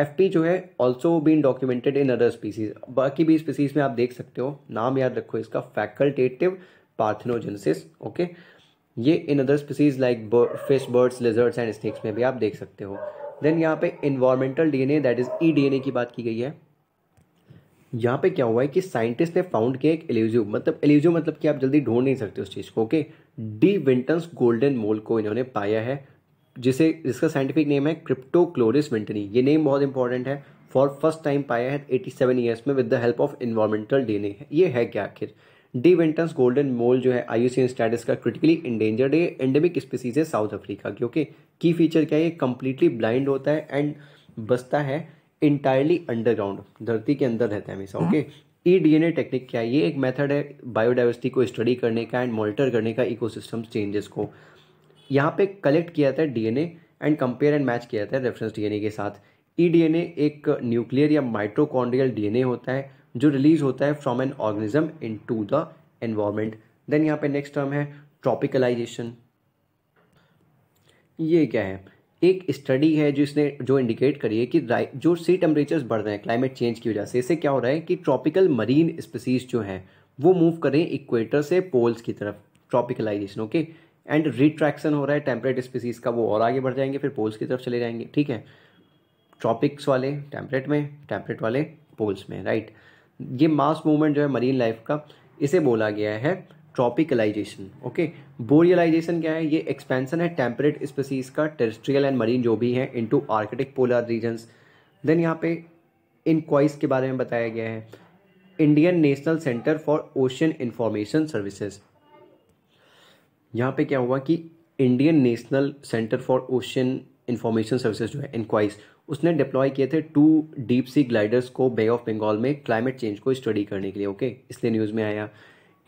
F P जो है also been documented in other species बाकी भी स्पीसीज में आप देख सकते हो नाम याद रखो इसका फैकल्टेटिव पार्थनोजेंसिस ओके ये in other species like fish birds lizards and snakes में भी आप देख सकते हो देन यहाँ पे environmental DNA that is E DNA की बात की गई है यहाँ पे क्या हुआ है कि साइंटिस्ट ने फाउंड किया एक एल्यूजिव मतलब एल्यूजिव मतलब कि आप जल्दी ढूंढ नहीं सकते उस चीज़ को okay De Winton's golden mole को इन्होंने पाया है जिसे जिसका साइंटिफिक नेम है क्रिप्टोक्लोरिस विंटनी ये नेम बहुत इंपॉर्टेंट है फॉर फर्स्ट टाइम पाया है एटी सेवन ईयर्स में with the help of environmental DNA ये है क्या आखिर डी विंटन्स गोल्डन मोल जो है आई स्टेटस का क्रिटिकली इंडेंजर्ड ये एंडेमिक स्पीसीज है साउथ अफ्रीका की ओके की फीचर क्या है ये कम्प्लीटली ब्लाइंड होता है एंड बसता है इंटायरली अंडरग्राउंड धरती के अंदर रहते हैं हमेशा ओके ई ए टेक्निक क्या है ये एक मेथड है बायोडाइवर्सिटी को स्टडी करने का एंड मॉनिटर करने का सिस्टम चेंजेस को यहाँ पे कलेक्ट किया जाता है DNA and compare and match किया जाता है रेफरेंस डीएनए के साथ ई e डीएनए एक न्यूक्लियर या माइट्रोकॉन्ड्रियल डीएनए होता है जो रिलीज होता है from an organism into the environment then यहाँ पे नेक्स्ट टर्म है ट्रॉपिकलाइजेशन ये क्या है एक स्टडी है जो इसने जो इंडिकेट करी है कि जो सी टेम्परेचर्स बढ़ रहे हैं क्लाइमेट चेंज की वजह से इससे क्या हो रहा है कि ट्रॉपिकल मरीन स्पीसीज जो हैं वो मूव करें इक्वेटर से पोल्स की तरफ ट्रॉपिकलाइजेशन ओके एंड रिट्रैक्शन हो रहा है टेम्परेट स्पीसीज का वो और आगे बढ़ जाएंगे फिर पोल्स की तरफ चले जाएंगे ठीक है ट्रॉपिक्स वाले टेम्परेट में टेम्परेट वाले पोल्स में राइट ये मास मूवमेंट जो है मरीन लाइफ का इसे बोला गया है ट्रॉपिकलाइजेशन ओके बोरियलाइजेशन क्या है ये एक्सपेंसन है टेम्परेट स्पेसीज का टेरिस्ट्रियल एंड मरीन जो भी in into arctic polar regions then यहाँ पे इनक्वाइस के बारे में बताया गया है Indian national centre for ocean information services यहाँ पे क्या हुआ कि Indian national centre for ocean information services जो है इनक्वाइस उसने डिप्लॉय किए थे टू डीप सी ग्लाइडर्स को बे ऑफ बंगाल में क्लाइमेट चेंज को स्टडी करने के लिए ओके okay? इसलिए न्यूज़ में आया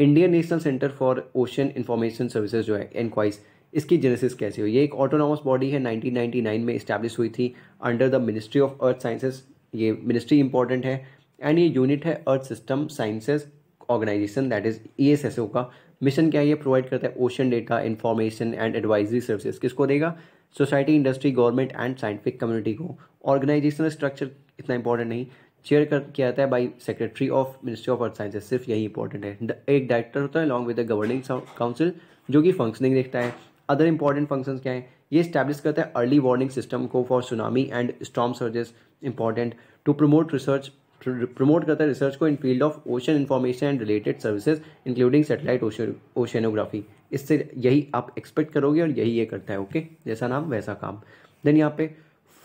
Indian national centre for ocean information services जो है इनक्वाइज इसकी जेनेसिस कैसे हुई ये एक ऑटोनॉमस बॉडी है 1999 में इस्टेब्लिश हुई थी under the ministry of earth sciences ये मिनिस्ट्री इंपॉर्टेंट है एंड ये यूनिट है earth system sciences organisation that is E का मिशन क्या है ये प्रोवाइड करता है ocean data information and advisory services किसको देगा society industry government and scientific community को ऑर्गेनाइजेशनल स्ट्रक्चर इतना इंपॉर्टेंट नहीं चेयर कर किया जाता है by secretary of ministry of earth sciences सिर्फ यही इंपॉर्टेंट है एक डायरेक्टर होता है along with the governing council जो कि फंक्शनिंग देखता है अदर इंपॉर्टेंट फंक्शन क्या है ये स्टैब्लिश करता है अर्ली वार्निंग सिस्टम को for tsunami and storm surges important to promote research promote करता है रिसर्च को in field of ocean information and related services including satellite oceanography इससे यही आप एक्सपेक्ट करोगे और यही ये करता है ओके जैसा नाम वैसा काम देन यहाँ पे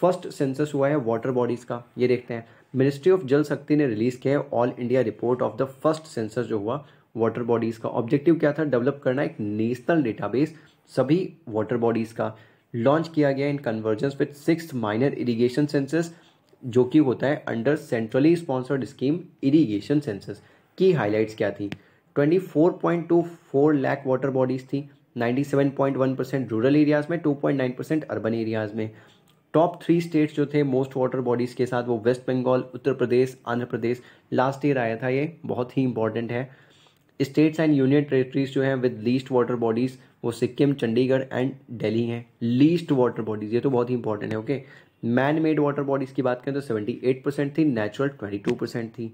फर्स्ट सेंसस हुआ है वाटर बॉडीज़ का ये देखते हैं मिनिस्ट्री ऑफ जल शक्ति ने रिलीज़ किया है all India report of the first census जो हुआ वाटर बॉडीज़ का ऑब्जेक्टिव क्या था डेवलप करना एक नेशनल डेटाबेस सभी वाटर बॉडीज़ का लॉन्च किया गया in convergence with six minor irrigation census जो कि होता है under centrally sponsored scheme irrigation census की हाइलाइट्स क्या थी 24.24 लाख वाटर बॉडीज़ थी 97.1 परसेंट रूरल एरियाज़ में 2.9 परसेंट अर्बन एरियाज़ में टॉप थ्री स्टेट्स जो थे मोस्ट वाटर बॉडीज़ के साथ वो वेस्ट बंगाल उत्तर प्रदेश आंध्र प्रदेश लास्ट ईयर आया था ये बहुत ही इंपॉर्टेंट है स्टेट्स एंड यूनियन टेरेटरीज जो हैं विद लीस्ट वाटर बॉडीज़ वो सिक्किम चंडीगढ़ एंड दिल्ली हैं लीस्ट वाटर बॉडीज़ ये तो बहुत ही इंपॉर्टेंट है okay man made water bodies की बात करें तो सेवेंटी एट परसेंट थी नेचुरल ट्वेंटी टू परसेंट थी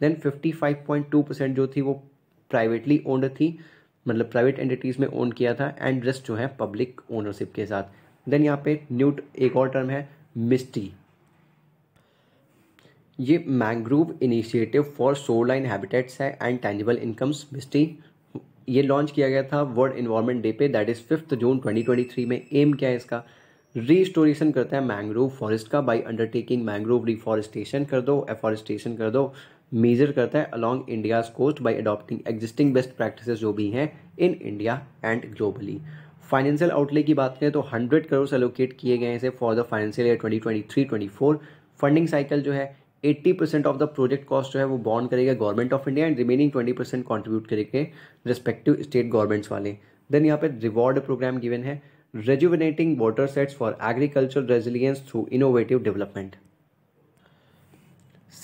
then fifty five point two percent जो थी वो प्राइवेटली ओन्ड थी मतलब प्राइवेट एंटिटीज़ में ओन किया था एंड रेस्ट जो है पब्लिक ओनरशिप के साथ देन यहाँ पे न्यूट एक और टर्म है मिस्टी ये mangrove initiative for shore line habitats है एंड टेंजिबल इनकम्स मिस्टी ये लॉन्च किया गया था वर्ल्ड इन्वायरमेंट डे पे दैट इज़ फिफ्थ जून 2023 में एम क्या है इसका रीस्टोरेशन करता है मैंग्रोव फॉरेस्ट का बाय अंडरटेकिंग मैंग्रोव रिफॉरेस्टेशन कर दो एफॉरेस्टेशन कर दो मेजर करता है along India's coast by adopting existing best practice जो भी हैं in India and globally financial outlay की बात करें तो 100 करोड़ एलोकेट किए गए हैं for the financial year 2023-24 funding cycle जो है 80 percent of the project cost जो है वो बॉन्ड करेगा government of India and remaining 20 percent contribute करेंगे रिस्पेक्टिव स्टेट गवर्नमेंट्स वाले देन यहाँ पे रिवॉर्ड प्रोग्राम गिवन है rejuvenating water sets for agriculture resilience through innovative development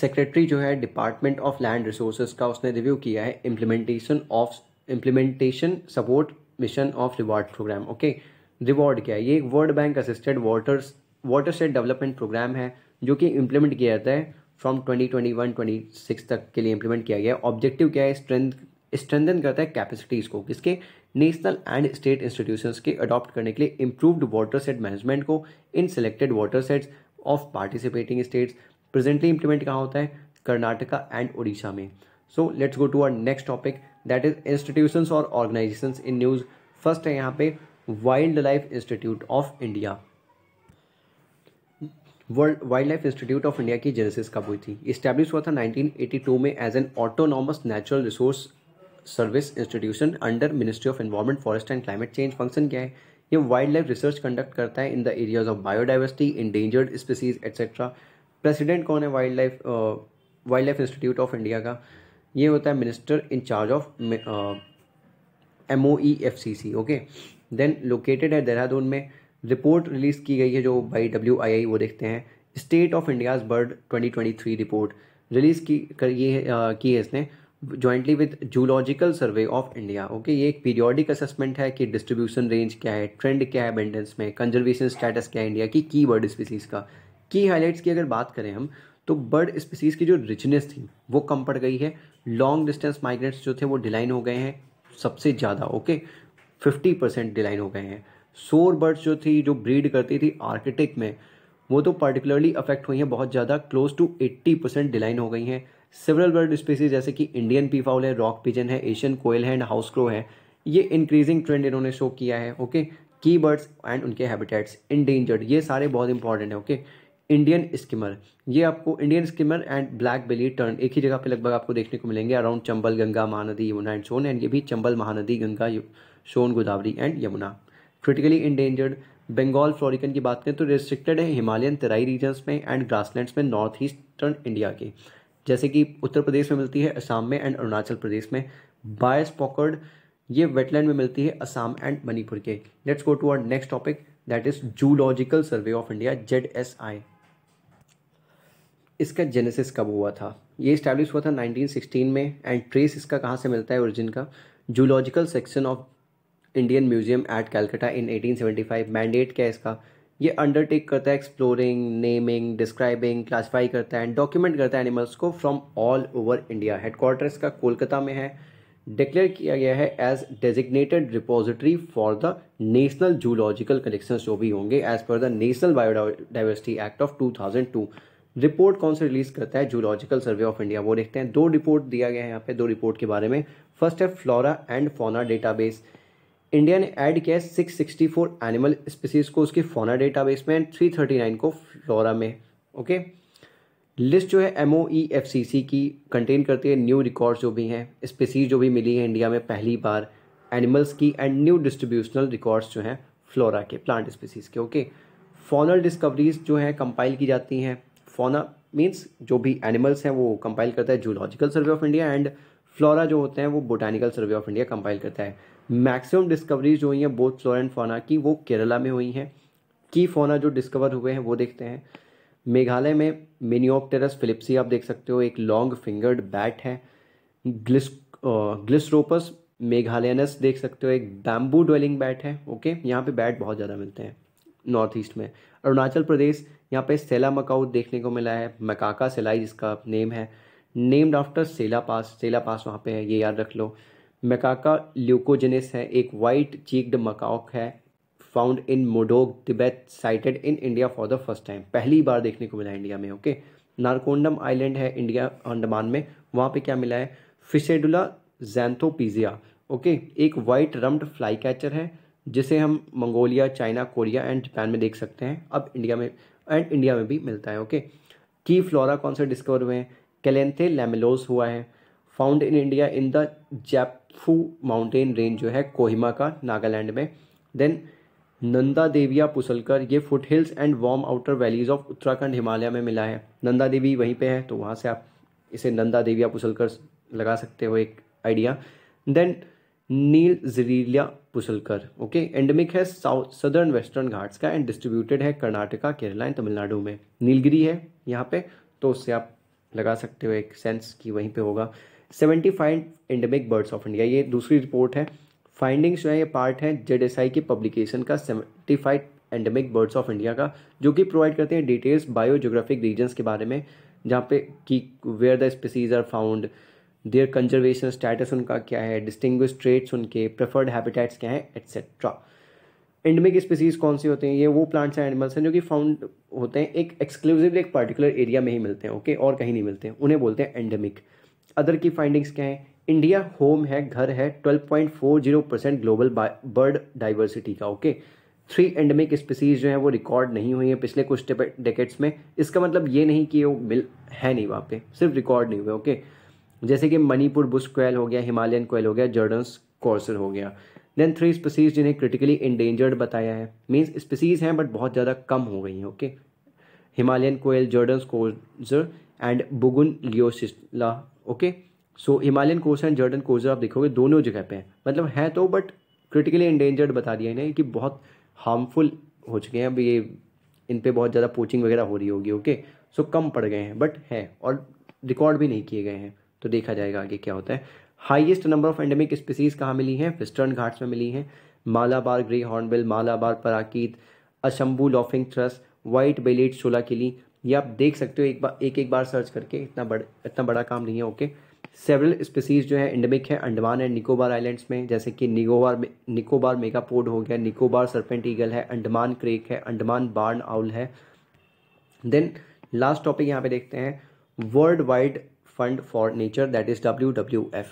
secretary जो है डिपार्टमेंट ऑफ लैंड रिसोर्सेज का उसने रिव्यू किया है implementation of implementation support mission of reward programme okay reward क्या है ये एक World Bank assisted waters water state development programme है जो कि इम्प्लीमेंट किया जाता है फ्रॉम 2021 सिक्स तक के लिए इम्प्लीमेंट किया गया ऑब्जेक्टिव क्या है स्ट्रेंथ स्ट्रेंथन करता है कैपेसिटीज़ को किसके नेशनल एंड स्टेट इंस्टीट्यूशन के अडॉप्ट करने के लिए इम्प्रूव्ड वाटर सेट मैनेजमेंट को in selected water sets of participating states presently implement कहाँ होता है कर्नाटका एंड उड़ीसा में so let's go to our next topic that is institution और ऑर्गेनाइजेशन इन न्यूज़ फर्स्ट है यहाँ पे Wild Life Institute of India World Wild Life Institute of India की जेनेसिस कब हुई थी इस्टेब्लिश हुआ था 1982 में as an autonomous natural resource service institution under ministry of environment forest and climate change function क्या है ये वाइल्ड लाइफ रिसर्च कंडक्ट करता है in the areas of biodiversity endangered species etcetera president कौन है Wild Life Wild Life Institute of India का ये होता है minister in charge of M O E F C C okay then located है देहरादून में रिपोर्ट रिलीज़ की गई है जो बाई डब्ल्यू आई आई वो देखते हैं state of India's bird twenty twenty three report release की कर ये आ, की है इसने jointly with Zoological Survey of India okay ये एक पीरियोडिक असेसमेंट है कि डिस्ट्रीब्यूशन रेंज क्या है ट्रेंड क्या है अबेंडेंस में कंजर्वेशन स्टेटस क्या है इंडिया की की बर्ड स्पीसीज़ का की हाईलाइट्स की अगर बात करें हम तो बर्ड स्पीसीज़ की जो रिचनेस थी वो कम पड़ गई है लॉन्ग डिस्टेंस माइग्रेंट्स जो थे वो डिलाइन हो गए हैं सबसे ज़्यादा ओके फिफ्टी परसेंट डिलाइन हो गए हैं सोर बर्ड्स जो थी जो ब्रीड करती थी आर्किटिक में वो तो पर्टिकुलरली अफेक्ट हुई हैं बहुत ज़्यादा close to eighty percent decline हो गई हैं सिवरल बर्ड स्पीसीज जैसे कि इंडियन पीफाउल है रॉक पिजन है एशियन कोयल है एंड हाउस क्रो है ये इंक्रीजिंग ट्रेंड इन्होंने शो किया है ओके की बर्ड्स एंड उनके हैबिटेट्स इन ये सारे बहुत इंपॉर्टेंट है ओके okay? इंडियन स्किमर ये आपको Indian skimmer and black belly tern एक ही जगह पे लगभग आपको देखने को मिलेंगे around Chambal Ganga Mahanadi Yamuna and Son and ये भी Chambal Mahanadi Ganga Son Godavari and Yamuna critically endangered Bengal florican की बात करें तो रेस्ट्रिक्टेड है हिमालयन तराई रीजन्स में एंड ग्रासलैंड्स में नॉर्थ ईस्टर्न इंडिया के जैसे कि उत्तर प्रदेश में मिलती है असम में एंड अरुणाचल प्रदेश में बायस पॉकर्ड ये वेटलैंड में मिलती है असम एंड मणिपुर के let's go to our next topic that is Zoological Survey of India Z S I इसका जेनेसिस कब हुआ था ये इस्टेब्लिश हुआ था 1916 में एंड ट्रेस इसका कहाँ से मिलता है ओरिजिन का zoological section of Indian museum at Calcutta इन 1875 मैंडेट क्या है इसका ये अंडरटेक करता है एक्सप्लोरिंग नेमिंग डिस्क्राइबिंग क्लासिफाई करता है एंड डॉक्यूमेंट करता है एनिमल्स को from all over India headquarter इसका कोलकाता में है डिक्लेयर किया गया है as designated repository for the national zoological collection जो भी होंगे as per the national biodiversity act of two report कौन सा रिलीज करता है जूलॉजिकल सर्वे ऑफ इंडिया वो देखते हैं दो रिपोर्ट दिया गया है यहाँ पे दो रिपोर्ट के बारे में फर्स्ट है flora and fauna database India ने ऐड किया है 664 एनिमल स्पीसीज को उसके फोना डेटाबेस में एंड 339 को फ्लोरा में ओके लिस्ट जो है M O E F C सी की कंटेन करती है न्यू रिकॉर्ड जो भी हैं स्पीसीज जो भी मिली है इंडिया में पहली बार एनिमल्स की एंड न्यू डिस्ट्रीब्यूशनल रिकॉर्ड्स जो हैं फ्लोरा के प्लांट स्पीसीज के ओके फोनल फॉनल डिस्कवरीज जो हैं कंपाइल की जाती हैं फोना मीन्स जो भी एनिमल्स हैं वो कंपाइल करता है Zoological Survey of India and flora जो होते हैं वो Botanical Survey of India compile करता है मैक्सिमम डिस्कवरीज जो हुई हैं बोथ फ्लोरा एंड फोना की वो केरला में हुई हैं की फोना जो डिस्कवर हुए हैं वो देखते हैं मेघालय में मिनियोप्टेरस फिलिप्सी आप देख सकते हो एक लॉन्ग फिंगर्ड बैट है ग्लिस ग्लिसरोपस मेघालयनस देख सकते हो एक बैम्बू ड्वेलिंग बैट है ओके यहाँ पे बैट बहुत ज़्यादा मिलते हैं नॉर्थ ईस्ट में अरुणाचल प्रदेश यहाँ पे सेला मकाउ देखने को मिला है मकाका सेलाई जिसका नेम है नेम्ड आफ्टर सेला पास सेला पास वहाँ पे है ये याद रख लो मकाका ल्यूकोजेनिस है एक वाइट चीक्ड मकाउक है found in Medog Tibet sighted in India for the first time पहली बार देखने को मिला है इंडिया में ओके नारकोंडम आइलैंड है इंडिया अंडमान में वहाँ पे क्या मिला है फिशेडुला जैंथोपीजिया ओके एक वाइट रम्ड फ्लाई कैचर है जिसे हम मंगोलिया चाइना कोरिया एंड जापान में देख सकते हैं अब इंडिया में एंड इंडिया में भी मिलता है ओके की फ्लोरा कौन से डिस्कवर हुए हैं कैलेंथे लेमिलोस हुआ है found in India in the Japfu mountain range जो है कोहिमा का नागालैंड में देन नंदा देविया पुसलकर ये foot hills and warm outer valleys of Uttarakhand Himalaya में मिला है नंदा देवी वहीं पे है तो वहाँ से आप इसे नंदा देविया पुसलकर लगा सकते हो एक आइडिया देन नील जरीलिया पुसलकर ओके एंडमिक है साउथ सदर्न वेस्टर्न घाट्स का एंड डिस्ट्रीब्यूटेड है कर्नाटका केरला एंड तमिलनाडु में नीलगिरी है यहाँ पे तो उससे आप लगा सकते हो एक सेंस कि वहीं पे होगा seventy five endemic birds of India ये दूसरी रिपोर्ट है फाइंडिंग्स जो है ये पार्ट है जेड एस आई की पब्लिकेशन का seventy five endemic birds of India का जो कि प्रोवाइड करते हैं डिटेल्स बायोजोग्राफिक रीजन्स के बारे में जहाँ पे कि where the species are found there conservation status उनका क्या है डिस्टिंग ट्रेड्स उनके प्रेफर्ड हैबिटेट्स क्या हैं एट्सेट्रा एंडमिक स्पीसीज कौन सी होते हैं ये वो प्लांट्स एंड एनिमल्स हैं जो कि फाउंड होते हैं एक एक्सक्लूसिवली एक पर्टिकुलर एरिया में ही मिलते हैं ओके और कहीं नहीं मिलते हैं उन्हें बोलते हैं एंडमिक अदर की फाइंडिंग्स क्या हैं इंडिया होम है घर है 12.40 परसेंट ग्लोबल बर्ड डाइवर्सिटी का ओके थ्री एंडमिक स्पीसीज जो है वो रिकॉर्ड नहीं हुई है पिछले कुछ डेकेट्स में इसका मतलब ये नहीं कि वो मिल है नहीं वहाँ पे सिर्फ रिकॉर्ड नहीं हुए ओके okay? जैसे कि मणिपुर बुश कोयल हो गया हिमालयन कोयल हो गया जर्डन्स कॉर्सर हो गया देन थ्री स्पीसीज जिन्हें क्रिटिकली इंडेंजर्ड बताया है मीन्स स्पीसीज हैं बट बहुत ज़्यादा कम हो गई हैं okay Himalayan quail Jerdon's courser and Bugun liocichla okay so Himalayan course and Jerdon courser आप देखोगे दोनों जगह पे हैं मतलब है तो बट क्रिटिकली इंडेंजर्ड बता दिया इन्हें कि बहुत हार्मफुल हो चुके हैं अब ये इन पर बहुत ज़्यादा पोचिंग वगैरह हो रही होगी ओके सो कम पड़ गए हैं बट है और रिकॉर्ड भी नहीं किए गए हैं तो देखा जाएगा आगे क्या होता है highest number of endemic species कहाँ मिली हैं वेस्टर्न घाट्स में मिली हैं Malabar grey hornbill Malabar parakeet Ashambu laughing thrush white bellied sholakili ये आप देख सकते हो एक बार एक एक बार सर्च करके इतना बड़ इतना बड़ा काम नहीं है ओके सेवरल स्पीसीज जो है एंडेमिक है अंडमान एंड निकोबार आइलैंड्स में जैसे कि निकोबार निकोबार मेगापोड हो गया निकोबार सरपेंट ईगल है अंडमान क्रेक है अंडमान बार्न आउल है देन लास्ट टॉपिक यहाँ पे देखते हैं World Wide Fund for Nature that is W W F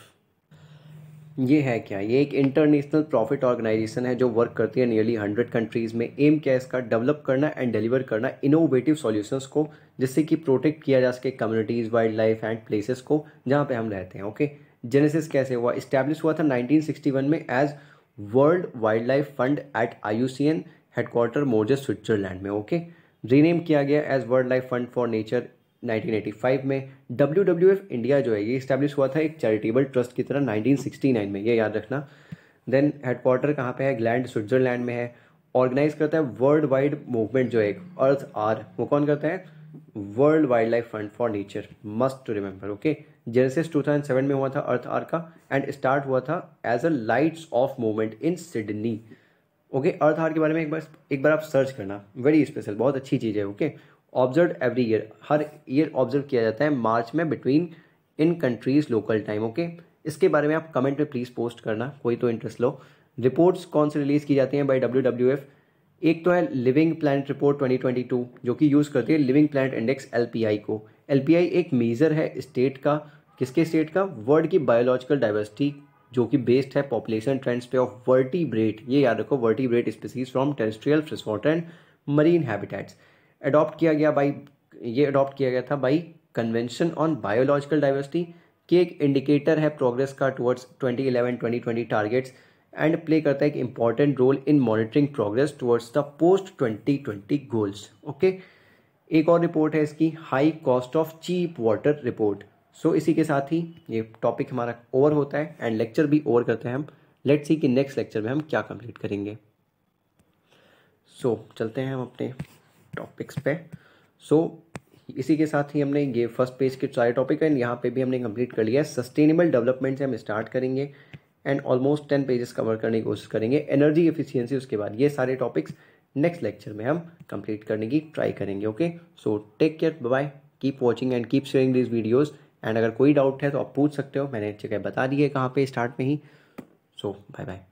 ये है क्या ये एक इंटरनेशनल प्रॉफिट ऑर्गेनाइजेशन है जो वर्क करती है नियरली हंड्रेड कंट्रीज़ में एम क्या है इसका डेवलप करना एंड डिलीवर करना इनोवेटिव सॉल्यूशंस को जिससे कि प्रोटेक्ट किया जा सके communities wild life and places को जहाँ पे हम रहते हैं ओके जेनेसिस कैसे हुआ इस्टेब्लिश हुआ था 1961 में as World Wild Life Fund at I U C N headquarter Morges Switzerland में ओके रीनेम किया गया as World Life Fund for Nature 1985 में डब्ल्यू डब्ल्यू एफ इंडिया जो है ये इस्टेब्लिश हुआ था एक चैरिटेबल ट्रस्ट की तरह 1969 में ये याद रखना देन हेडक्वार्टर कहाँ पे है ग्लैंड स्विट्जरलैंड में है ऑर्गेनाइज करता है वर्ल्ड वाइड मूवमेंट जो है एक अर्थ आर वो कौन करता है World Wild Life Fund for Nature must to remember okay genesis 2007 में हुआ था अर्थ आर का एंड स्टार्ट हुआ था as a lights off movement in Sydney okay Earth Hour के बारे में एक बार एक बार आप सर्च करना वेरी स्पेशल बहुत अच्छी चीज़ है okay okay? Observe every year हर ईयर ऑब्जर्व किया जाता है मार्च में between in countries local time okay इसके बारे में आप कमेंट में प्लीज़ पोस्ट करना कोई तो इंटरेस्ट लो रिपोर्ट्स कौन से रिलीज़ की जाती हैं बाई डब्ल्यू डब्ल्यू एफ़ एक तो है लिविंग प्लानट रिपोर्ट 2022 जो कि यूज़ करती है लिविंग प्लानट इंडेक्स एल को एल एक मेज़र है स्टेट का किसके स्टेट का वर्ल्ड की बायोलॉजिकल डाइवर्सिटी जो कि बेस्ड है पॉपुलेशन ट्रेंड्स पे ऑफ ब्रेट ये याद रखो vertebrate species from terrestrial freshwater and marine habitats adopt किया गया बाई ये अडॉप्ट किया गया था by convention on biological diversity कि एक इंडिकेटर है प्रोग्रेस का टुवर्ड्स 2011 2020 टारगेट्स एंड प्ले करता है एक important role in monitoring progress towards the post 2020 goals okay एक और रिपोर्ट है इसकी high cost of cheap water report so इसी के साथ ही ये टॉपिक हमारा ओवर होता है एंड लेक्चर भी ओवर करते हैं हम लेट्स सी कि नेक्स्ट लेक्चर में हम क्या कंप्लीट करेंगे सो so, चलते हैं हम अपने टॉपिक्स पे सो so, इसी के साथ ही हमने ये फर्स्ट पेज के सारे टॉपिक एंड यहाँ पे भी हमने कंप्लीट कर लिया है सस्टेनेबल डेवलपमेंट से हम स्टार्ट करेंगे and almost ten pages cover करने की कोशिश करेंगे एनर्जी एफिशिएंसी उसके बाद ये सारे टॉपिक्स नेक्स्ट लेक्चर में हम कंप्लीट करने की ट्राई करेंगे okay so take care bye keep watching and keep sharing this videos and अगर कोई डाउट है तो आप पूछ सकते हो मैंने जगह बता दी है कहाँ पर स्टार्ट में ही सो बाय बाय